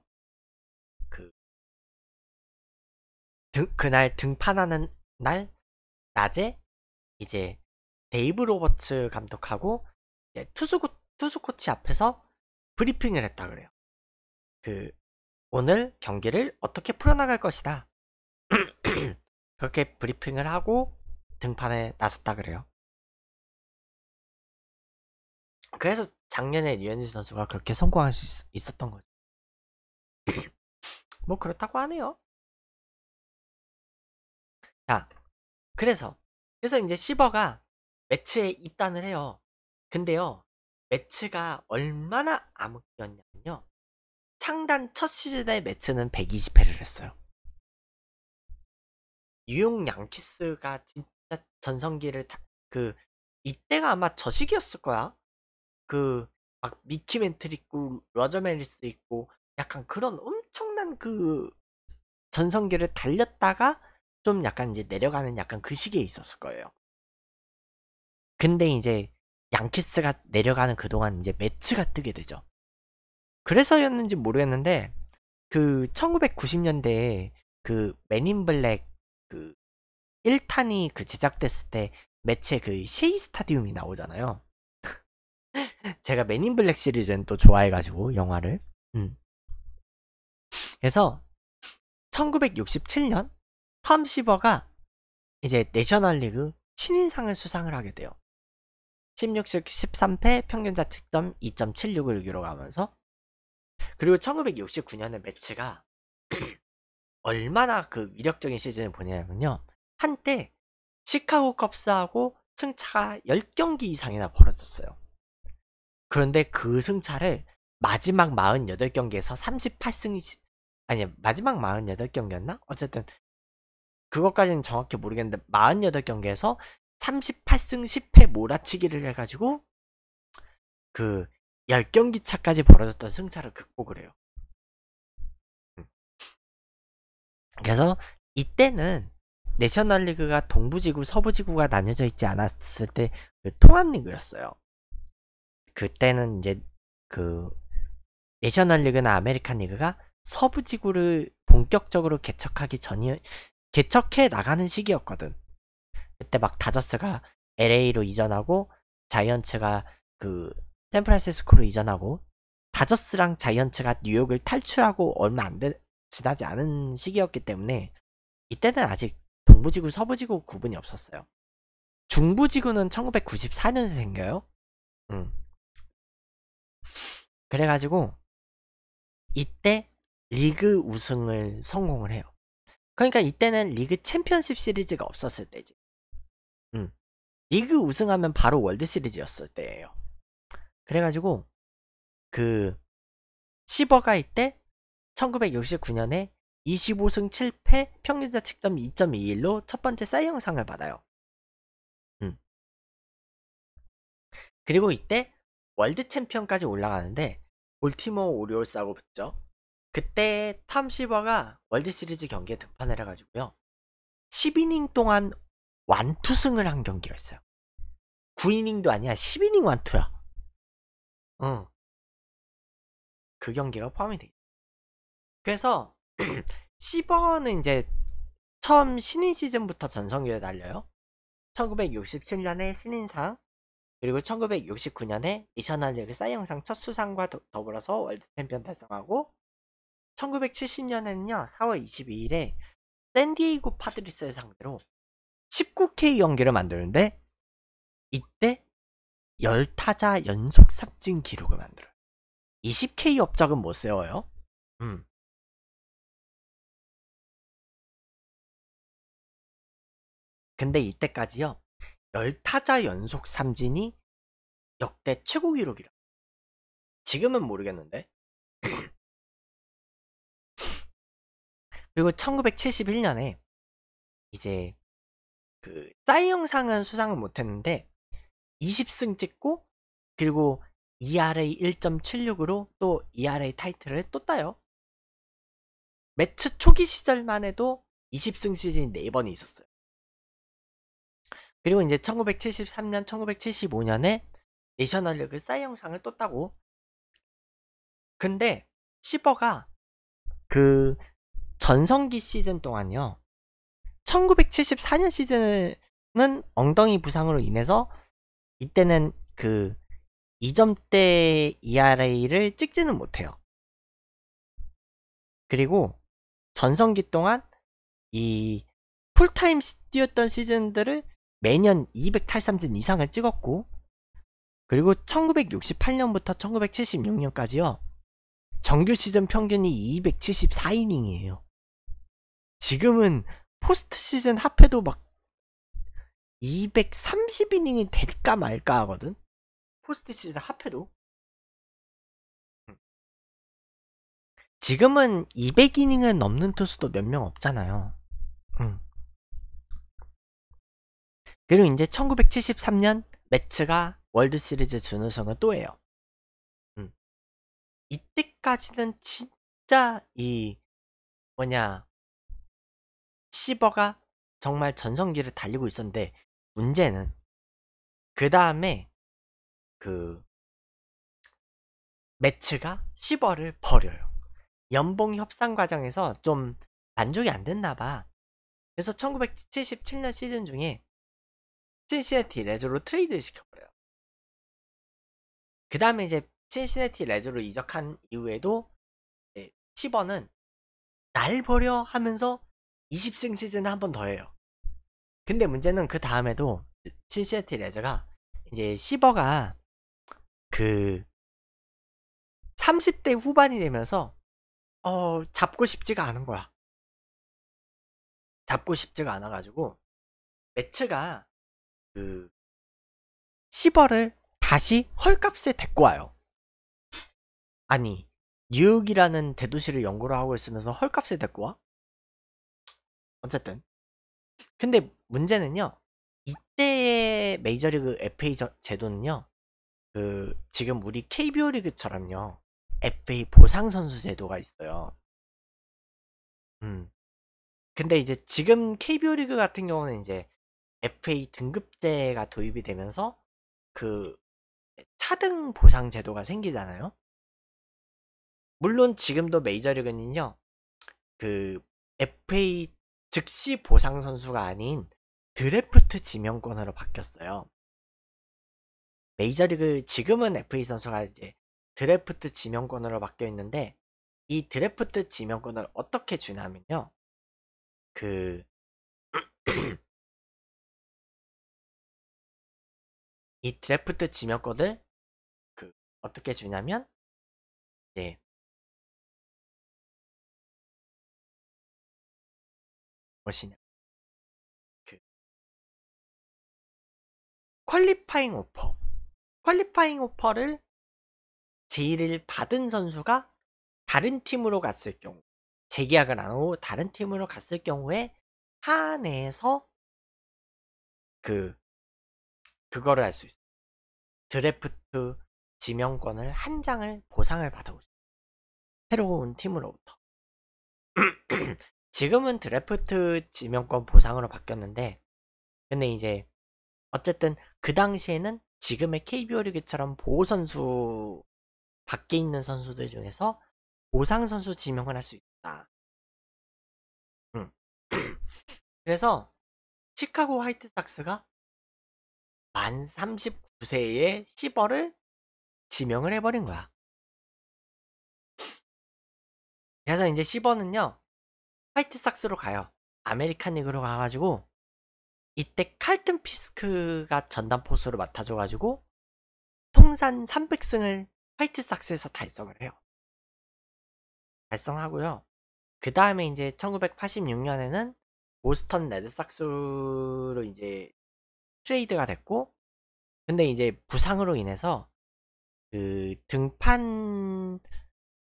그 등, 그날 등판하는 날 낮에 이제 데이브 로버츠 감독하고 투수 투수 코치 앞에서 브리핑을 했다 그래요. 그 오늘 경기를 어떻게 풀어나갈 것이다. 그렇게 브리핑을 하고 등판에 나섰다 그래요. 그래서 작년에 류현진 선수가 그렇게 성공할 수 있, 었던 거죠. 뭐 그렇다고 하네요. 자, 그래서 그래서 이제 시버가 매트에 입단을 해요. 근데요, 매츠가 얼마나 암흑기였냐면요. 창단 첫 시즌에 매츠는 120회를 했어요. 뉴욕 양키스가 진짜 전성기를 타, 그 이때가 아마 저 시기였을 거야. 그 막 미키 멘틀 있고 러저 메리스 있고 약간 그런 엄청난 그 전성기를 달렸다가 좀 약간 이제 내려가는 약간 그 시기에 있었을 거예요. 근데 이제 양키스가 내려가는 그동안 이제 매츠가 뜨게 되죠. 그래서였는지 모르겠는데 그 1990년대에 그 맨인 블랙 그 1탄이 그 제작됐을 때 매체 그 쉐이 스타디움이 나오잖아요. 제가 맨인 블랙 시리즈는 또 좋아해가지고 영화를. 음. 그래서 1967년 텀 시버가 이제 내셔널리그 신인상을 수상을 하게 돼요. 16승 13패 평균 자책점 2.76을 기록하면서 그리고 1969년에 매치가 얼마나 그 위력적인 시즌을 보내냐면요 한때 시카고 컵스하고 승차가 10경기 이상이나 벌어졌어요 그런데 그 승차를 마지막 48경기에서 38승이 아니 마지막 48경기였나? 어쨌든 그것까지는 정확히 모르겠는데 48경기에서 38승 10패 몰아치기를 해가지고 그 10경기 차까지 벌어졌던 승차를 극복을 해요. 음. 그래서 이때는 내셔널리그가 동부지구, 서부지구가 나뉘어져 있지 않았을 때그 통합리그였어요. 그때는 이제 그 내셔널리그나 아메리칸리그가 서부지구를 본격적으로 개척하기 전이 개척해 나가는 시기였거든. 그때 막 다저스가 LA로 이전하고 자이언츠가 그 샌프란시스코로 이전하고 다저스랑 자이언츠가 뉴욕을 탈출하고 얼마 안 되, 지나지 않은 시기였기 때문에 이때는 아직 동부지구 서부지구 구분이 없었어요. 중부지구는 1994년에 생겨요. 음. 그래가지고 이때 리그 우승을 성공을 해요. 그러니까 이때는 리그 챔피언십 시리즈가 없었을 때지. 리그 우승하면 바로 월드 시리즈였을 때예요. 그래가지고 그 시버가 이때 1969년에 25승 7패 평균자 책점 2.21로 첫 번째 사이영상을 받아요. 음. 그리고 이때 월드 챔피언까지 올라가는데 볼티모어 오리올스하고 붙죠. 그때 탐 시버가 월드 시리즈 경기에 등판을 해가지고요. 10이닝 동안 완투승을 한 경기였어요. 9이닝도 아니야. 10이닝 완투야. 응. 그 경기가 포함이 돼. 그래서 1 0버은 이제 처음 신인 시즌부터 전성기를 달려요. 1967년에 신인상 그리고 1969년에 이셔널 리그 사이영상 첫 수상과 더, 더불어서 월드 챔피언 달성하고 1970년에는요 4월 22일에 샌디에이고 파드리스를 상대로 19K 경기를 만드는데 이때 10타자 연속 삼진 기록을 만들어요. 20K 업적은 못 뭐 세워요. 음. 근데 이때까지요. 10타자 연속 삼진이 역대 최고 기록이라. 지금은 모르겠는데. 그리고 1971년에 이제 그 싸이 영상은 수상은 못했는데 20승 찍고 그리고 ERA 1.76으로 또 ERA 타이틀을 또 따요. 매츠 초기 시절만 해도 20승 시즌이 4번이 있었어요. 그리고 이제 1973년, 1975년에 내셔널리그 싸이 영상을 또 따고 근데 시버가 그 전성기 시즌 동안요 1974년 시즌은 엉덩이 부상으로 인해서 이때는 그 2점대 ERA를 찍지는 못해요. 그리고 전성기 동안 이 풀타임 뛰었던 시즌들을 매년 200탈삼진 이상을 찍었고 그리고 1968년부터 1976년까지요. 정규 시즌 평균이 274이닝이에요. 지금은 포스트 시즌 합해도 막 230이닝이 될까 말까 하거든. 포스트 시즌 합해도. 지금은 200이닝은 넘는 투수도 몇 명 없잖아요. 응. 그리고 이제 1973년 매츠가 월드 시리즈 준우승을 또 해요. 응. 이때까지는 진짜 이 뭐냐 시버가 정말 전성기를 달리고 있었는데 문제는 그 다음에 그 매츠가 시버를 버려요. 연봉 협상 과정에서 좀 만족이 안 됐나 봐. 그래서 1977년 시즌 중에 신시네티 레저로 트레이드 시켜버려요. 그 다음에 이제 신시네티 레저로 이적한 이후에도 시버는 날 버려 하면서 20승 시즌을한 번 더 해요. 근데 문제는 그 다음에도 신시애티 레저가 이제 시버가 그 30대 후반이 되면서 어 잡고 싶지가 않은 거야. 잡고 싶지가 않아가지고 매츠가 그 시버를 다시 헐값에 데리고 와요. 아니 뉴욕이라는 대도시를 연구를 하고 있으면서 헐값에 데리고 와? 어쨌든 근데 문제는요 이때의 메이저리그 FA 제도는요 그 지금 우리 KBO 리그처럼요 FA 보상 선수 제도가 있어요. 음. 근데 이제 지금 KBO 리그 같은 경우는 이제 FA 등급제가 도입이 되면서 그 차등 보상 제도가 생기잖아요. 물론 지금도 메이저리그는요. 그 FA 즉시 보상 선수가 아닌 드래프트 지명권으로 바뀌었어요. 메이저리그 지금은 FA 선수가 이제 드래프트 지명권으로 바뀌어 있는데 이 드래프트 지명권을 어떻게 주냐면요. 그 이 드래프트 지명권을 그 어떻게 주냐면 이제 것이냐. 그 퀄리파잉 오퍼. 퀄리파잉 오퍼를 제의를 받은 선수가 다른 팀으로 갔을 경우, 재계약을 안 하고 다른 팀으로 갔을 경우에 한해서그 그거를 할 수 있어요. 드래프트 지명권을 한 장을 보상을 받아올 수 있어요. 새로운 팀으로부터. 지금은 드래프트 지명권 보상으로 바뀌었는데 근데 이제 어쨌든 그 당시에는 지금의 KBO 리그처럼 보호 선수 밖에 있는 선수들 중에서 보상 선수 지명을 할 수 있다. 음. 그래서 시카고 화이트삭스가 만 39세의 시버를 지명을 해버린 거야. 그래서 이제 시버는요 화이트삭스로 가요. 아메리칸 리그로 가가지고 이때 칼튼 피스크가 전담 포수를 맡아줘가지고 통산 300승을 화이트삭스에서 달성을 해요. 달성하고요. 그 다음에 이제 1986년에는 보스턴 레드삭스로 이제 트레이드가 됐고, 근데 이제 부상으로 인해서 그 등판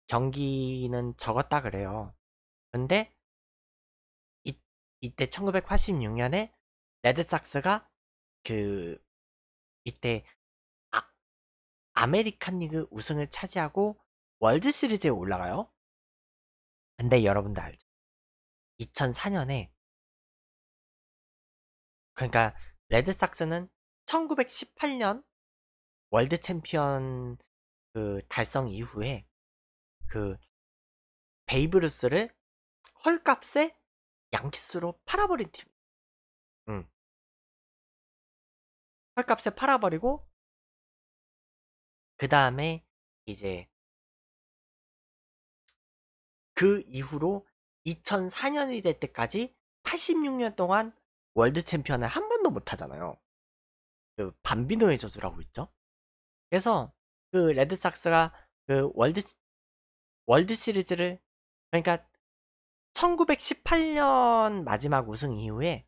경기는 적었다 그래요. 근데 이때 1986년에 레드삭스가 그 이때 아, 메리칸 리그 우승을 차지하고 월드 시리즈에 올라가요. 근데 여러분들 알죠? 2004년에 그러니까 레드삭스는 1918년 월드 챔피언 그 달성 이후에 그 베이브루스를 헐값에 양키스로 팔아버린 팀. 응. 헐값에 팔아버리고 그 다음에 이제 그 이후로 2004년이 될 때까지 86년 동안 월드 챔피언을 한 번도 못 하잖아요. 그 반비노의 저주라고 있죠. 그래서 그 레드삭스가 그 월드 월드 시리즈를 그러니까 1918년 마지막 우승 이후에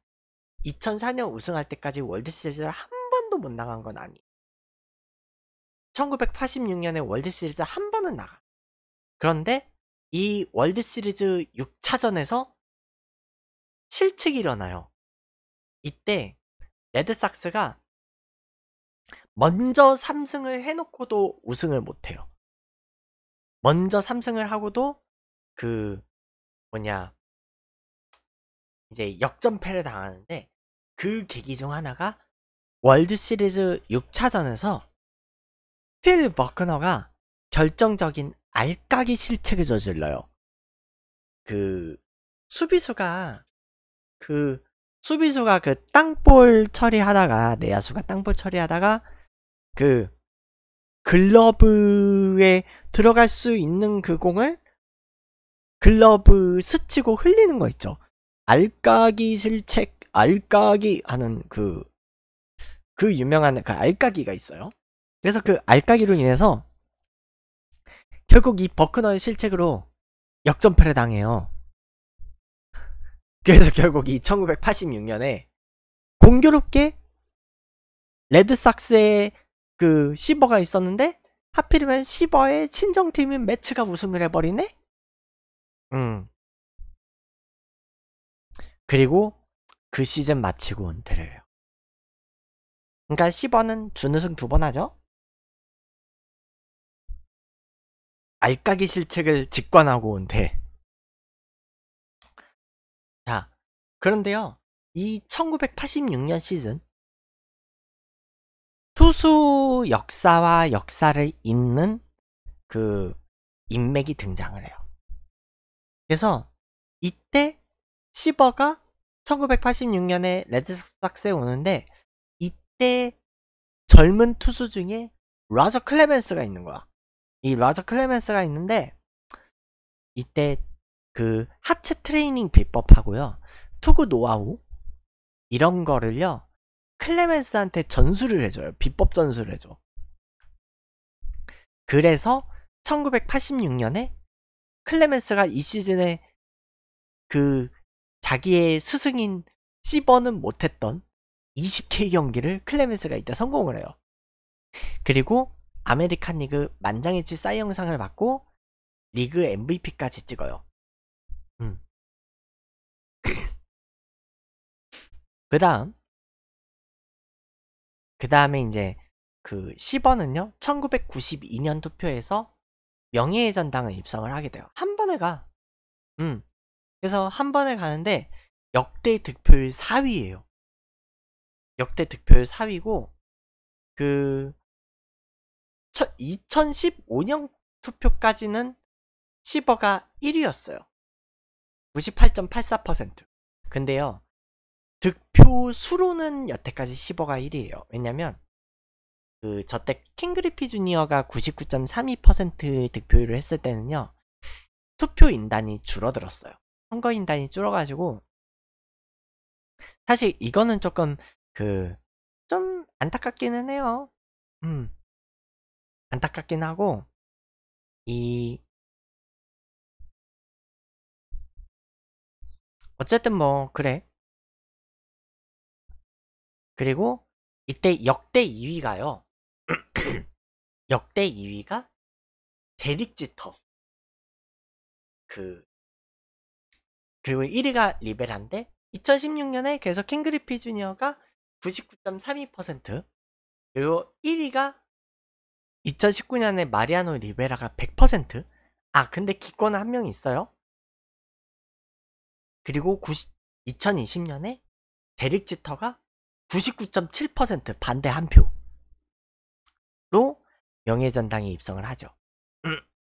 2004년 우승할 때까지 월드 시리즈를 한 번도 못 나간 건 아니에요. 1986년에 월드 시리즈 한 번은 나가. 그런데 이 월드 시리즈 6차전에서 실측이 일어나요. 이때 레드삭스가 먼저 3승을 해놓고도 우승을 못해요. 먼저 3승을 하고도 그 뭐냐 이제 역전패를 당하는데 그 계기 중 하나가 월드 시리즈 6차전에서 필 버크너가 결정적인 알까기 실책을 저질러요. 그 수비수가 그 수비수가 그 땅볼 처리하다가 내야수가 땅볼 처리하다가 그 글러브에 들어갈 수 있는 그 공을 글러브 스치고 흘리는 거 있죠. 알까기 실책, 알까기 하는 그, 그 유명한 그 알까기가 있어요. 그래서 그 알까기로 인해서 결국 이 버크너의 실책으로 역전패를 당해요. 그래서 결국 이 1986년에 공교롭게 레드삭스의 그 시버가 있었는데 하필이면 시버의 친정팀인 매츠가 우승을 해버리네? 음. 그리고 그 시즌 마치고 은퇴를 해요. 그러니까 1 0원은 준우승 두 번 하죠. 알까기 실책을 직관하고 은퇴. 자, 그런데요. 이 1986년 시즌 투수 역사와 역사를 잇는 그 인맥이 등장을 해요. 그래서 이때 시버가 1986년에 레드삭스에 오는데 이때 젊은 투수 중에 라저 클레멘스가 있는 거야. 이 라저 클레멘스가 있는데 이때 그 하체 트레이닝 비법하고요. 투구 노하우 이런 거를요. 클레멘스한테 전술을 해줘요. 비법 전술을 해줘. 그래서 1986년에 클레멘스가 이 시즌에 그 자기의 스승인 시버는 못했던 20K 경기를 클레멘스가 이때 성공을 해요. 그리고 아메리칸 리그 만장일치 사이 영상을 받고 리그 MVP까지 찍어요. 음. 그 다음, 그 다음에 이제 그 10번은요, 1992년 투표에서 명예의 전당을 입성을 하게 돼요. 한 번에 가. 음. 그래서 한 번에 가는데 역대 득표율 4위예요. 역대 득표율 4위고 그 2015년 투표까지는 시버가 1위였어요. 98.84%. 근데요. 득표 수로는 여태까지 시버가 1위예요. 왜냐면 그 저때 킹 그리피 주니어가 99.32% 득표율을 했을 때는요. 투표 인단이 줄어들었어요. 선거 인단이 줄어가지고 사실 이거는 조금 그 좀 안타깝기는 해요. 음 안타깝긴 하고 이 어쨌든 뭐 그래 그리고 이때 역대 2위가요 역대 2위가 데릭 지터. 그 그리고 1위가 리베란데 2016년에 계속 킹그리피 주니어가 99.32% 그리고 1위가 2019년에 마리아노 리베라가 100%아 근데 기권은 한 명 있어요 그리고 90, 2020년에 데릭 지터가 99.7% 반대 한표 로 명예전당에 입성을 하죠.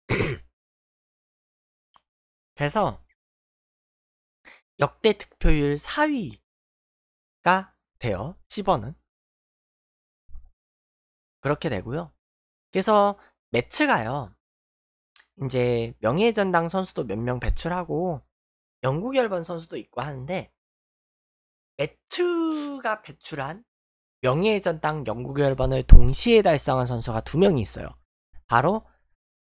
그래서 역대 득표율 4위가 돼요. 1 0원은 그렇게 되고요. 그래서 매츠가요. 이제 명예전당 선수도 몇 명 배출하고 영국열번 선수도 있고 하는데 매트가 배출한 명예전 의당 영구 열번을 동시에 달성한 선수가 두 명이 있어요. 바로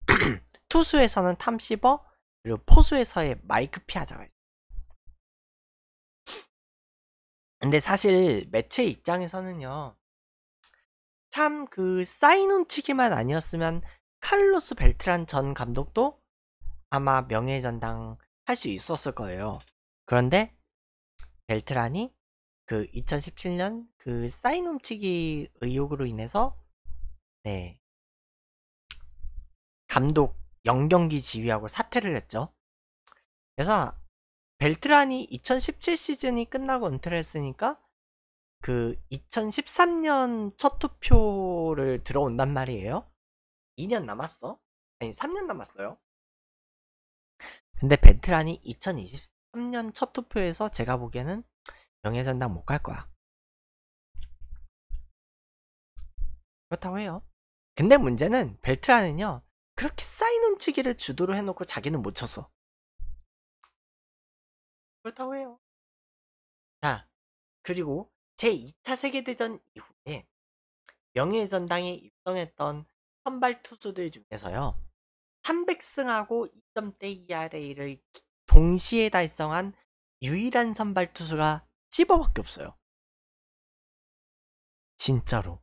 투수에서는 탐시버 그리고 포수에서의 마이크 피아자가 요 근데 사실 매체 입장에서는요. 참 그 사인홈 치기만 아니었으면 칼로스 벨트란 전 감독도 아마 명예전당 할 수 있었을 거예요. 그런데 벨트란이 그 2017년 그 사인 훔치기 의혹으로 인해서 네 감독 영경기 지휘하고 사퇴를 했죠. 그래서 벨트란이 2017 시즌이 끝나고 은퇴를 했으니까 그 2013년 첫 투표를 들어온단 말이에요. 2년 남았어? 아니 3년 남았어요. 근데 벨트란이 2023년 첫 투표에서 제가 보기에는 명예전당 못 갈 거야. 그렇다고 해요. 근데 문제는 벨트라는요. 그렇게 사인 훔치기를 주도로 해놓고 자기는 못 쳤어. 그렇다고 해요. 자, 그리고 제2차 세계대전 이후에 명예전당에 입성했던 선발 투수들 중에서요. 300승하고 2점대 ERA를 동시에 달성한 유일한 선발 투수가 씹어밖에 없어요. 진짜로.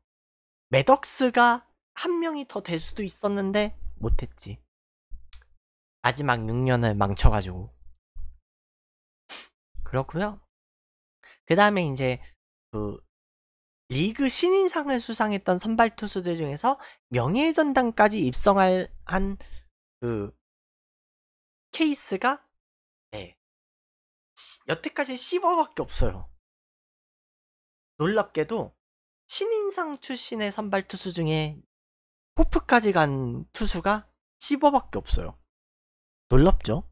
매덕스가 한 명이 더 될 수도 있었는데 못했지. 마지막 6년을 망쳐가지고. 그렇구요그 다음에 이제 그 리그 신인상을 수상했던 선발 투수들 중에서 명예의 전당까지 입성할 한 그 케이스가 여태까지 15밖에 없어요. 놀랍게도 신인상 출신의 선발 투수 중에 호프까지 간 투수가 15밖에 없어요. 놀랍죠?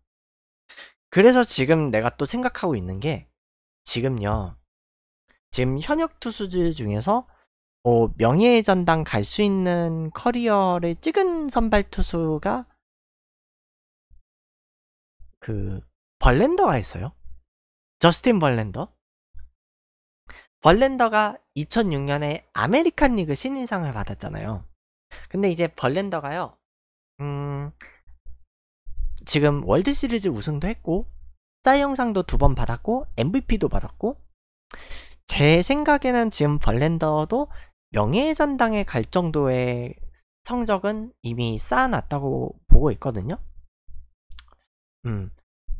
그래서 지금 내가 또 생각하고 있는 게 지금요. 지금 현역 투수들 중에서 어, 명예의 전당 갈 수 있는 커리어를 찍은 선발 투수가 그 벌렌더가 있어요. 저스틴 벌렌더 벌렌더가 2006년에 아메리칸 리그 신인상을 받았잖아요. 근데 이제 벌렌더가요. 음, 지금 월드 시리즈 우승도 했고 사이영상도 두 번 받았고 MVP도 받았고 제 생각에는 지금 벌렌더도 명예의 전당에 갈 정도의 성적은 이미 쌓아놨다고 보고 있거든요. 음,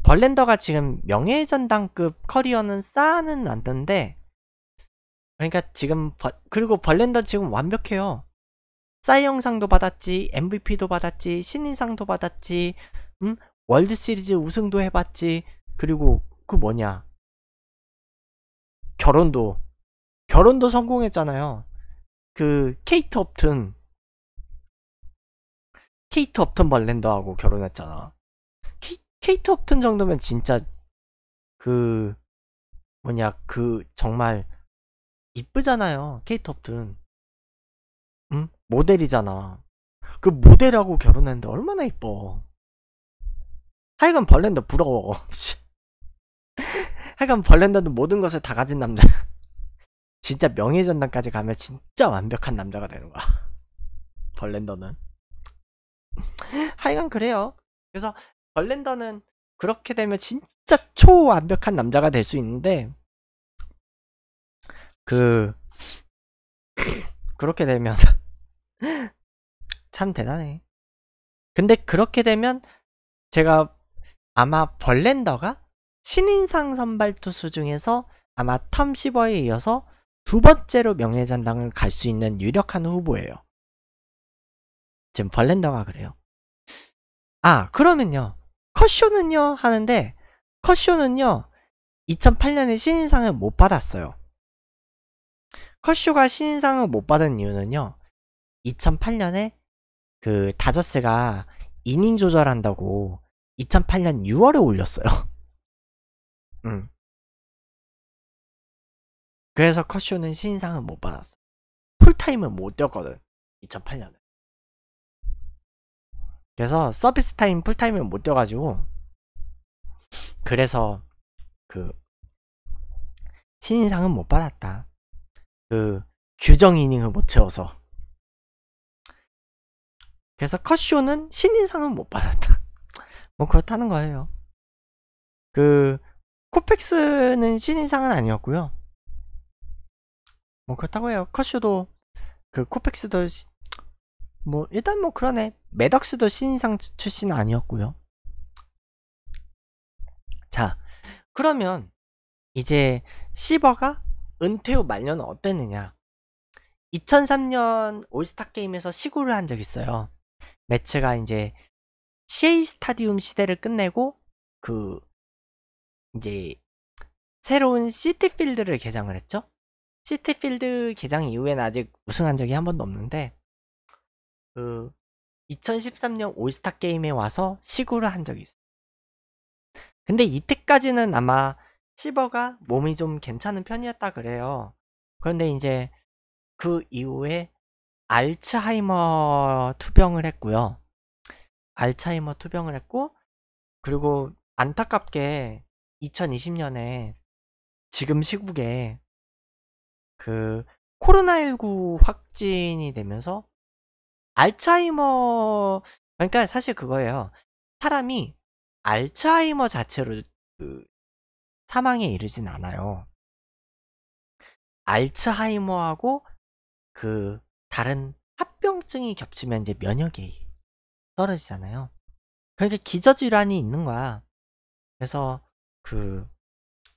벌랜더가 지금 명예전당급 커리어는 쌓아는 않던데 그러니까 지금 버, 그리고 벌랜더 지금 완벽해요 싸이영상도 받았지 MVP도 받았지 신인상도 받았지 음? 월드시리즈 우승도 해봤지 그리고 그 뭐냐 결혼도 결혼도 성공했잖아요 그 케이트 업튼 케이트 업튼 벌랜더하고 결혼했잖아 케이트 업튼 정도면 진짜 그 뭐냐 그 정말 이쁘잖아요 케이트 업튼 응? 모델이잖아 그 모델하고 결혼했는데 얼마나 이뻐 하여간 벌렌더 부러워 하여간 벌렌더는 모든 것을 다 가진 남자 진짜 명예전당까지 가면 진짜 완벽한 남자가 되는 거야 벌렌더는 하여간 그래요 그래서 벌렌더는 그렇게 되면 진짜 초완벽한 남자가 될 수 있는데 그 그렇게 되면 참 대단해. 근데 그렇게 되면 제가 아마 벌렌더가 신인상 선발 투수 중에서 아마 탐 시버에 이어서 두 번째로 명예전당을 갈 수 있는 유력한 후보예요. 지금 벌렌더가 그래요. 아, 그러면요. 컷쇼는요 하는데 컷쇼는요 2008년에 신인상을 못 받았어요. 컷쇼가 신인상을 못 받은 이유는요. 2008년에 그 다저스가 이닝 조절한다고 2008년 6월에 올렸어요. 음. 그래서 컷쇼는 신인상을 못 받았어. 요 풀타임을 못 뛰었거든. 2008년에. 그래서 서비스 타임 풀타임을 못 뛰어가지고 그래서 그 신인상은 못 받았다 그 규정 이닝을 못 채워서 그래서 컷쇼는 신인상은 못 받았다 뭐 그렇다는 거예요 그 코펙스는 신인상은 아니었고요 뭐 그렇다고 해요 컷쇼도 그 코펙스도 시, 뭐 일단 뭐 그러네 매덕스도 신상출신 아니었고요 자 그러면 이제 시버가 은퇴 후 말년은 어땠느냐 2003년 올스타 게임에서 시구를 한적 있어요 매츠가 이제 CA 스타디움 시대를 끝내고 그 이제 새로운 시티필드를 개장을 했죠 시티필드 개장 이후엔 아직 우승한 적이 한 번도 없는데 그 2013년 올스타 게임에 와서 시구를 한 적이 있어요. 근데 이때까지는 아마 시버가 몸이 좀 괜찮은 편이었다 그래요. 그런데 이제 그 이후에 알츠하이머 투병을 했고요. 알츠하이머 투병을 했고 그리고 안타깝게 2020년에 지금 시국에 그 코로나19 확진이 되면서 알츠하이머 그러니까 사실 그거예요. 사람이 알츠하이머 자체로 그 사망에 이르진 않아요. 알츠하이머하고 그 다른 합병증이 겹치면 이제 면역이 떨어지잖아요. 그러니까 기저질환이 있는 거야. 그래서 그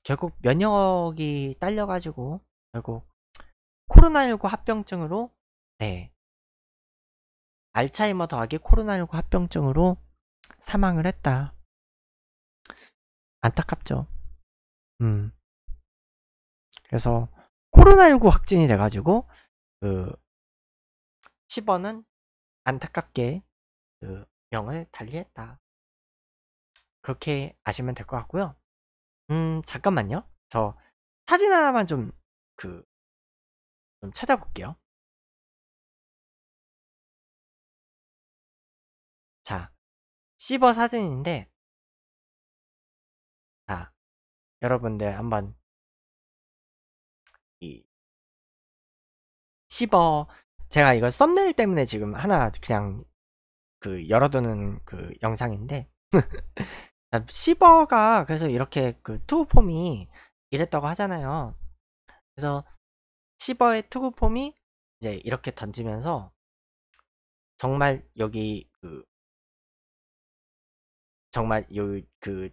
결국 면역이 딸려가지고 결국 코로나19 합병증으로 네 알츠하이머 더하기 코로나19 합병증으로 사망을 했다. 안타깝죠. 음. 그래서 코로나19 확진이 돼가지고 그 10원은 안타깝게 그 0을 달리했다. 그렇게 아시면 될 것 같고요. 음 잠깐만요. 저 사진 하나만 좀 그좀 그, 좀 찾아볼게요. 자, 시버 사진인데 자, 여러분들 한번 이 시버 제가 이거 썸네일 때문에 지금 하나 그냥 그 열어두는 그 영상인데 시버가 그래서 이렇게 그 투구폼이 이랬다고 하잖아요. 그래서 시버의 투구폼이 이제 이렇게 던지면서 정말 여기 그 정말 요그요이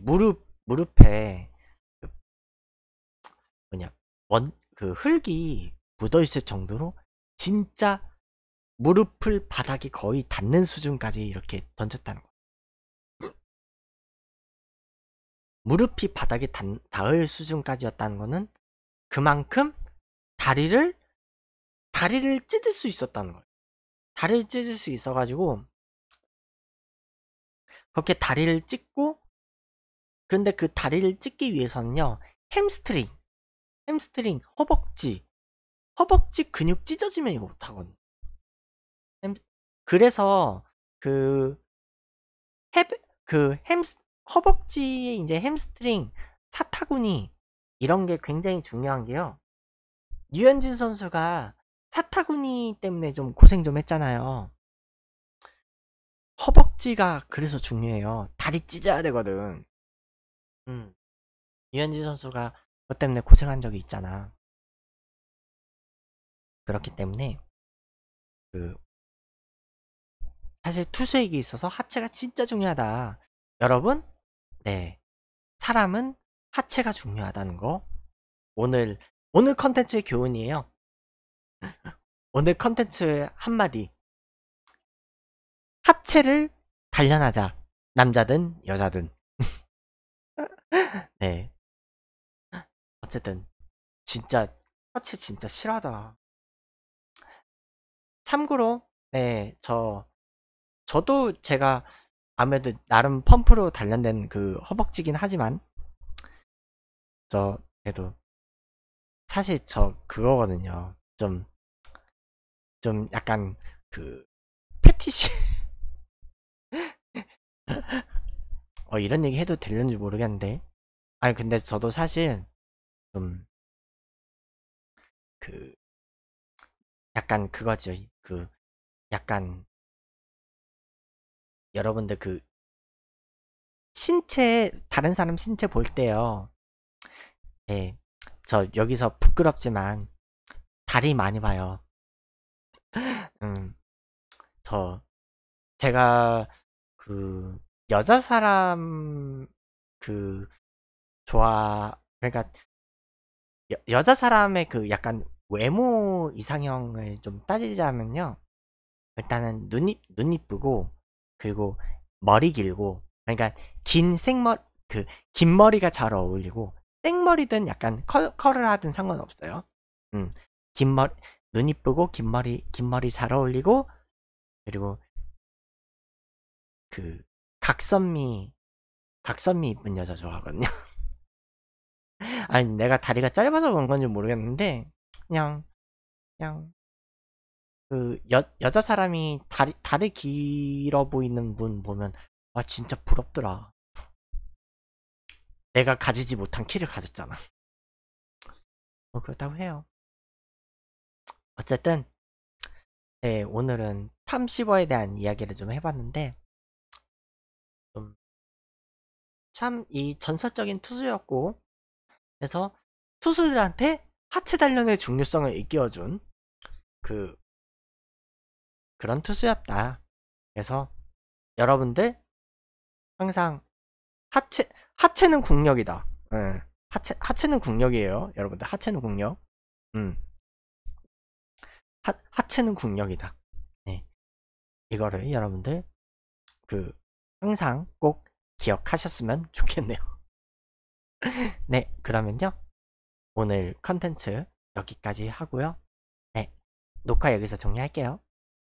무릎 무릎에 그 뭐냐 원그 흙이 묻어 있을 정도로 진짜 무릎을 바닥이 거의 닿는 수준까지 이렇게 던졌다는 거. 무릎이 바닥에 닿, 닿을 수준까지였다는 거는 그만큼 다리를 다리를 찢을 수 있었다는 거예요. 다리를 찢을 수 있어가지고 그렇게 다리를 찢고 근데 그 다리를 찢기 위해서는요 햄스트링 햄스트링 허벅지 허벅지 근육 찢어지면 이거 못하거든요 그래서 그, 헵, 그 햄, 허벅지에 이제 햄스트링, 사타구니, 이런 게 굉장히 중요한 게요. 유현진 선수가 사타구니 때문에 좀 고생 좀 했잖아요. 허벅, 찌가 그래서 중요해요. 다리 찢어야 되거든. 음. 이현지 선수가 그것 때문에 고생한 적이 있잖아. 그렇기 때문에 그 사실 투수에게 있어서 하체가 진짜 중요하다. 여러분, 네. 사람은 하체가 중요하다는 거. 오늘 오늘 컨텐츠의 교훈이에요. 오늘 컨텐츠 한마디. 하체를 단련하자. 남자든 여자든. 네. 어쨌든 진짜 터치 진짜 싫어하다. 참고로 네, 저 저도 제가 아무래도 나름 펌프로 단련된 그 허벅지긴 하지만 저 그래도 사실 저 그거거든요. 좀 좀 약간 그 패티시 어, 이런 얘기 해도 되는지 모르겠는데. 아니, 근데 저도 사실, 좀, 그, 약간 그거죠. 그, 약간, 여러분들 그, 신체, 다른 사람 신체 볼 때요. 예, 저 여기서 부끄럽지만, 다리 많이 봐요. 음, 저, 제가 그 여자 사람 그 좋아 그러니까 여, 여자 사람의 그 약간 외모 이상형을 좀 따지자면요 일단은 눈이 눈 이쁘고 그리고 머리 길고 그러니까 긴 생머 그긴 머리가 잘 어울리고 생머리든 약간 컬, 컬을 하든 상관없어요. 음. 긴 머리 눈 이쁘고 긴 머리 긴 머리 잘 어울리고 그리고 그 각선미 각선미 이쁜 여자 좋아하거든요. 아니 내가 다리가 짧아서 그런 건지 모르겠는데 그냥 그냥 그 여, 여자 사람이 다리 다리 길어 보이는 분 보면 아 진짜 부럽더라. 내가 가지지 못한 키를 가졌잖아. 뭐 그렇다고 해요. 어쨌든 네, 오늘은 탐시버에 대한 이야기를 좀 해봤는데 좀참이 전설적인 투수였고 그래서 투수들한테 하체 단련의 중요성을 일깨워준 그 그런 투수였다. 그래서 여러분들 항상 하체 하체는 국력이다. 응. 예. 하체 하체는 국력이에요. 여러분들 하체는 국력. 음. 하, 하체는 국력이다. 네. 이거를 여러분들 그 항상 꼭 기억하셨으면 좋겠네요. 네, 그러면요. 오늘 컨텐츠 여기까지 하고요. 네, 녹화 여기서 정리할게요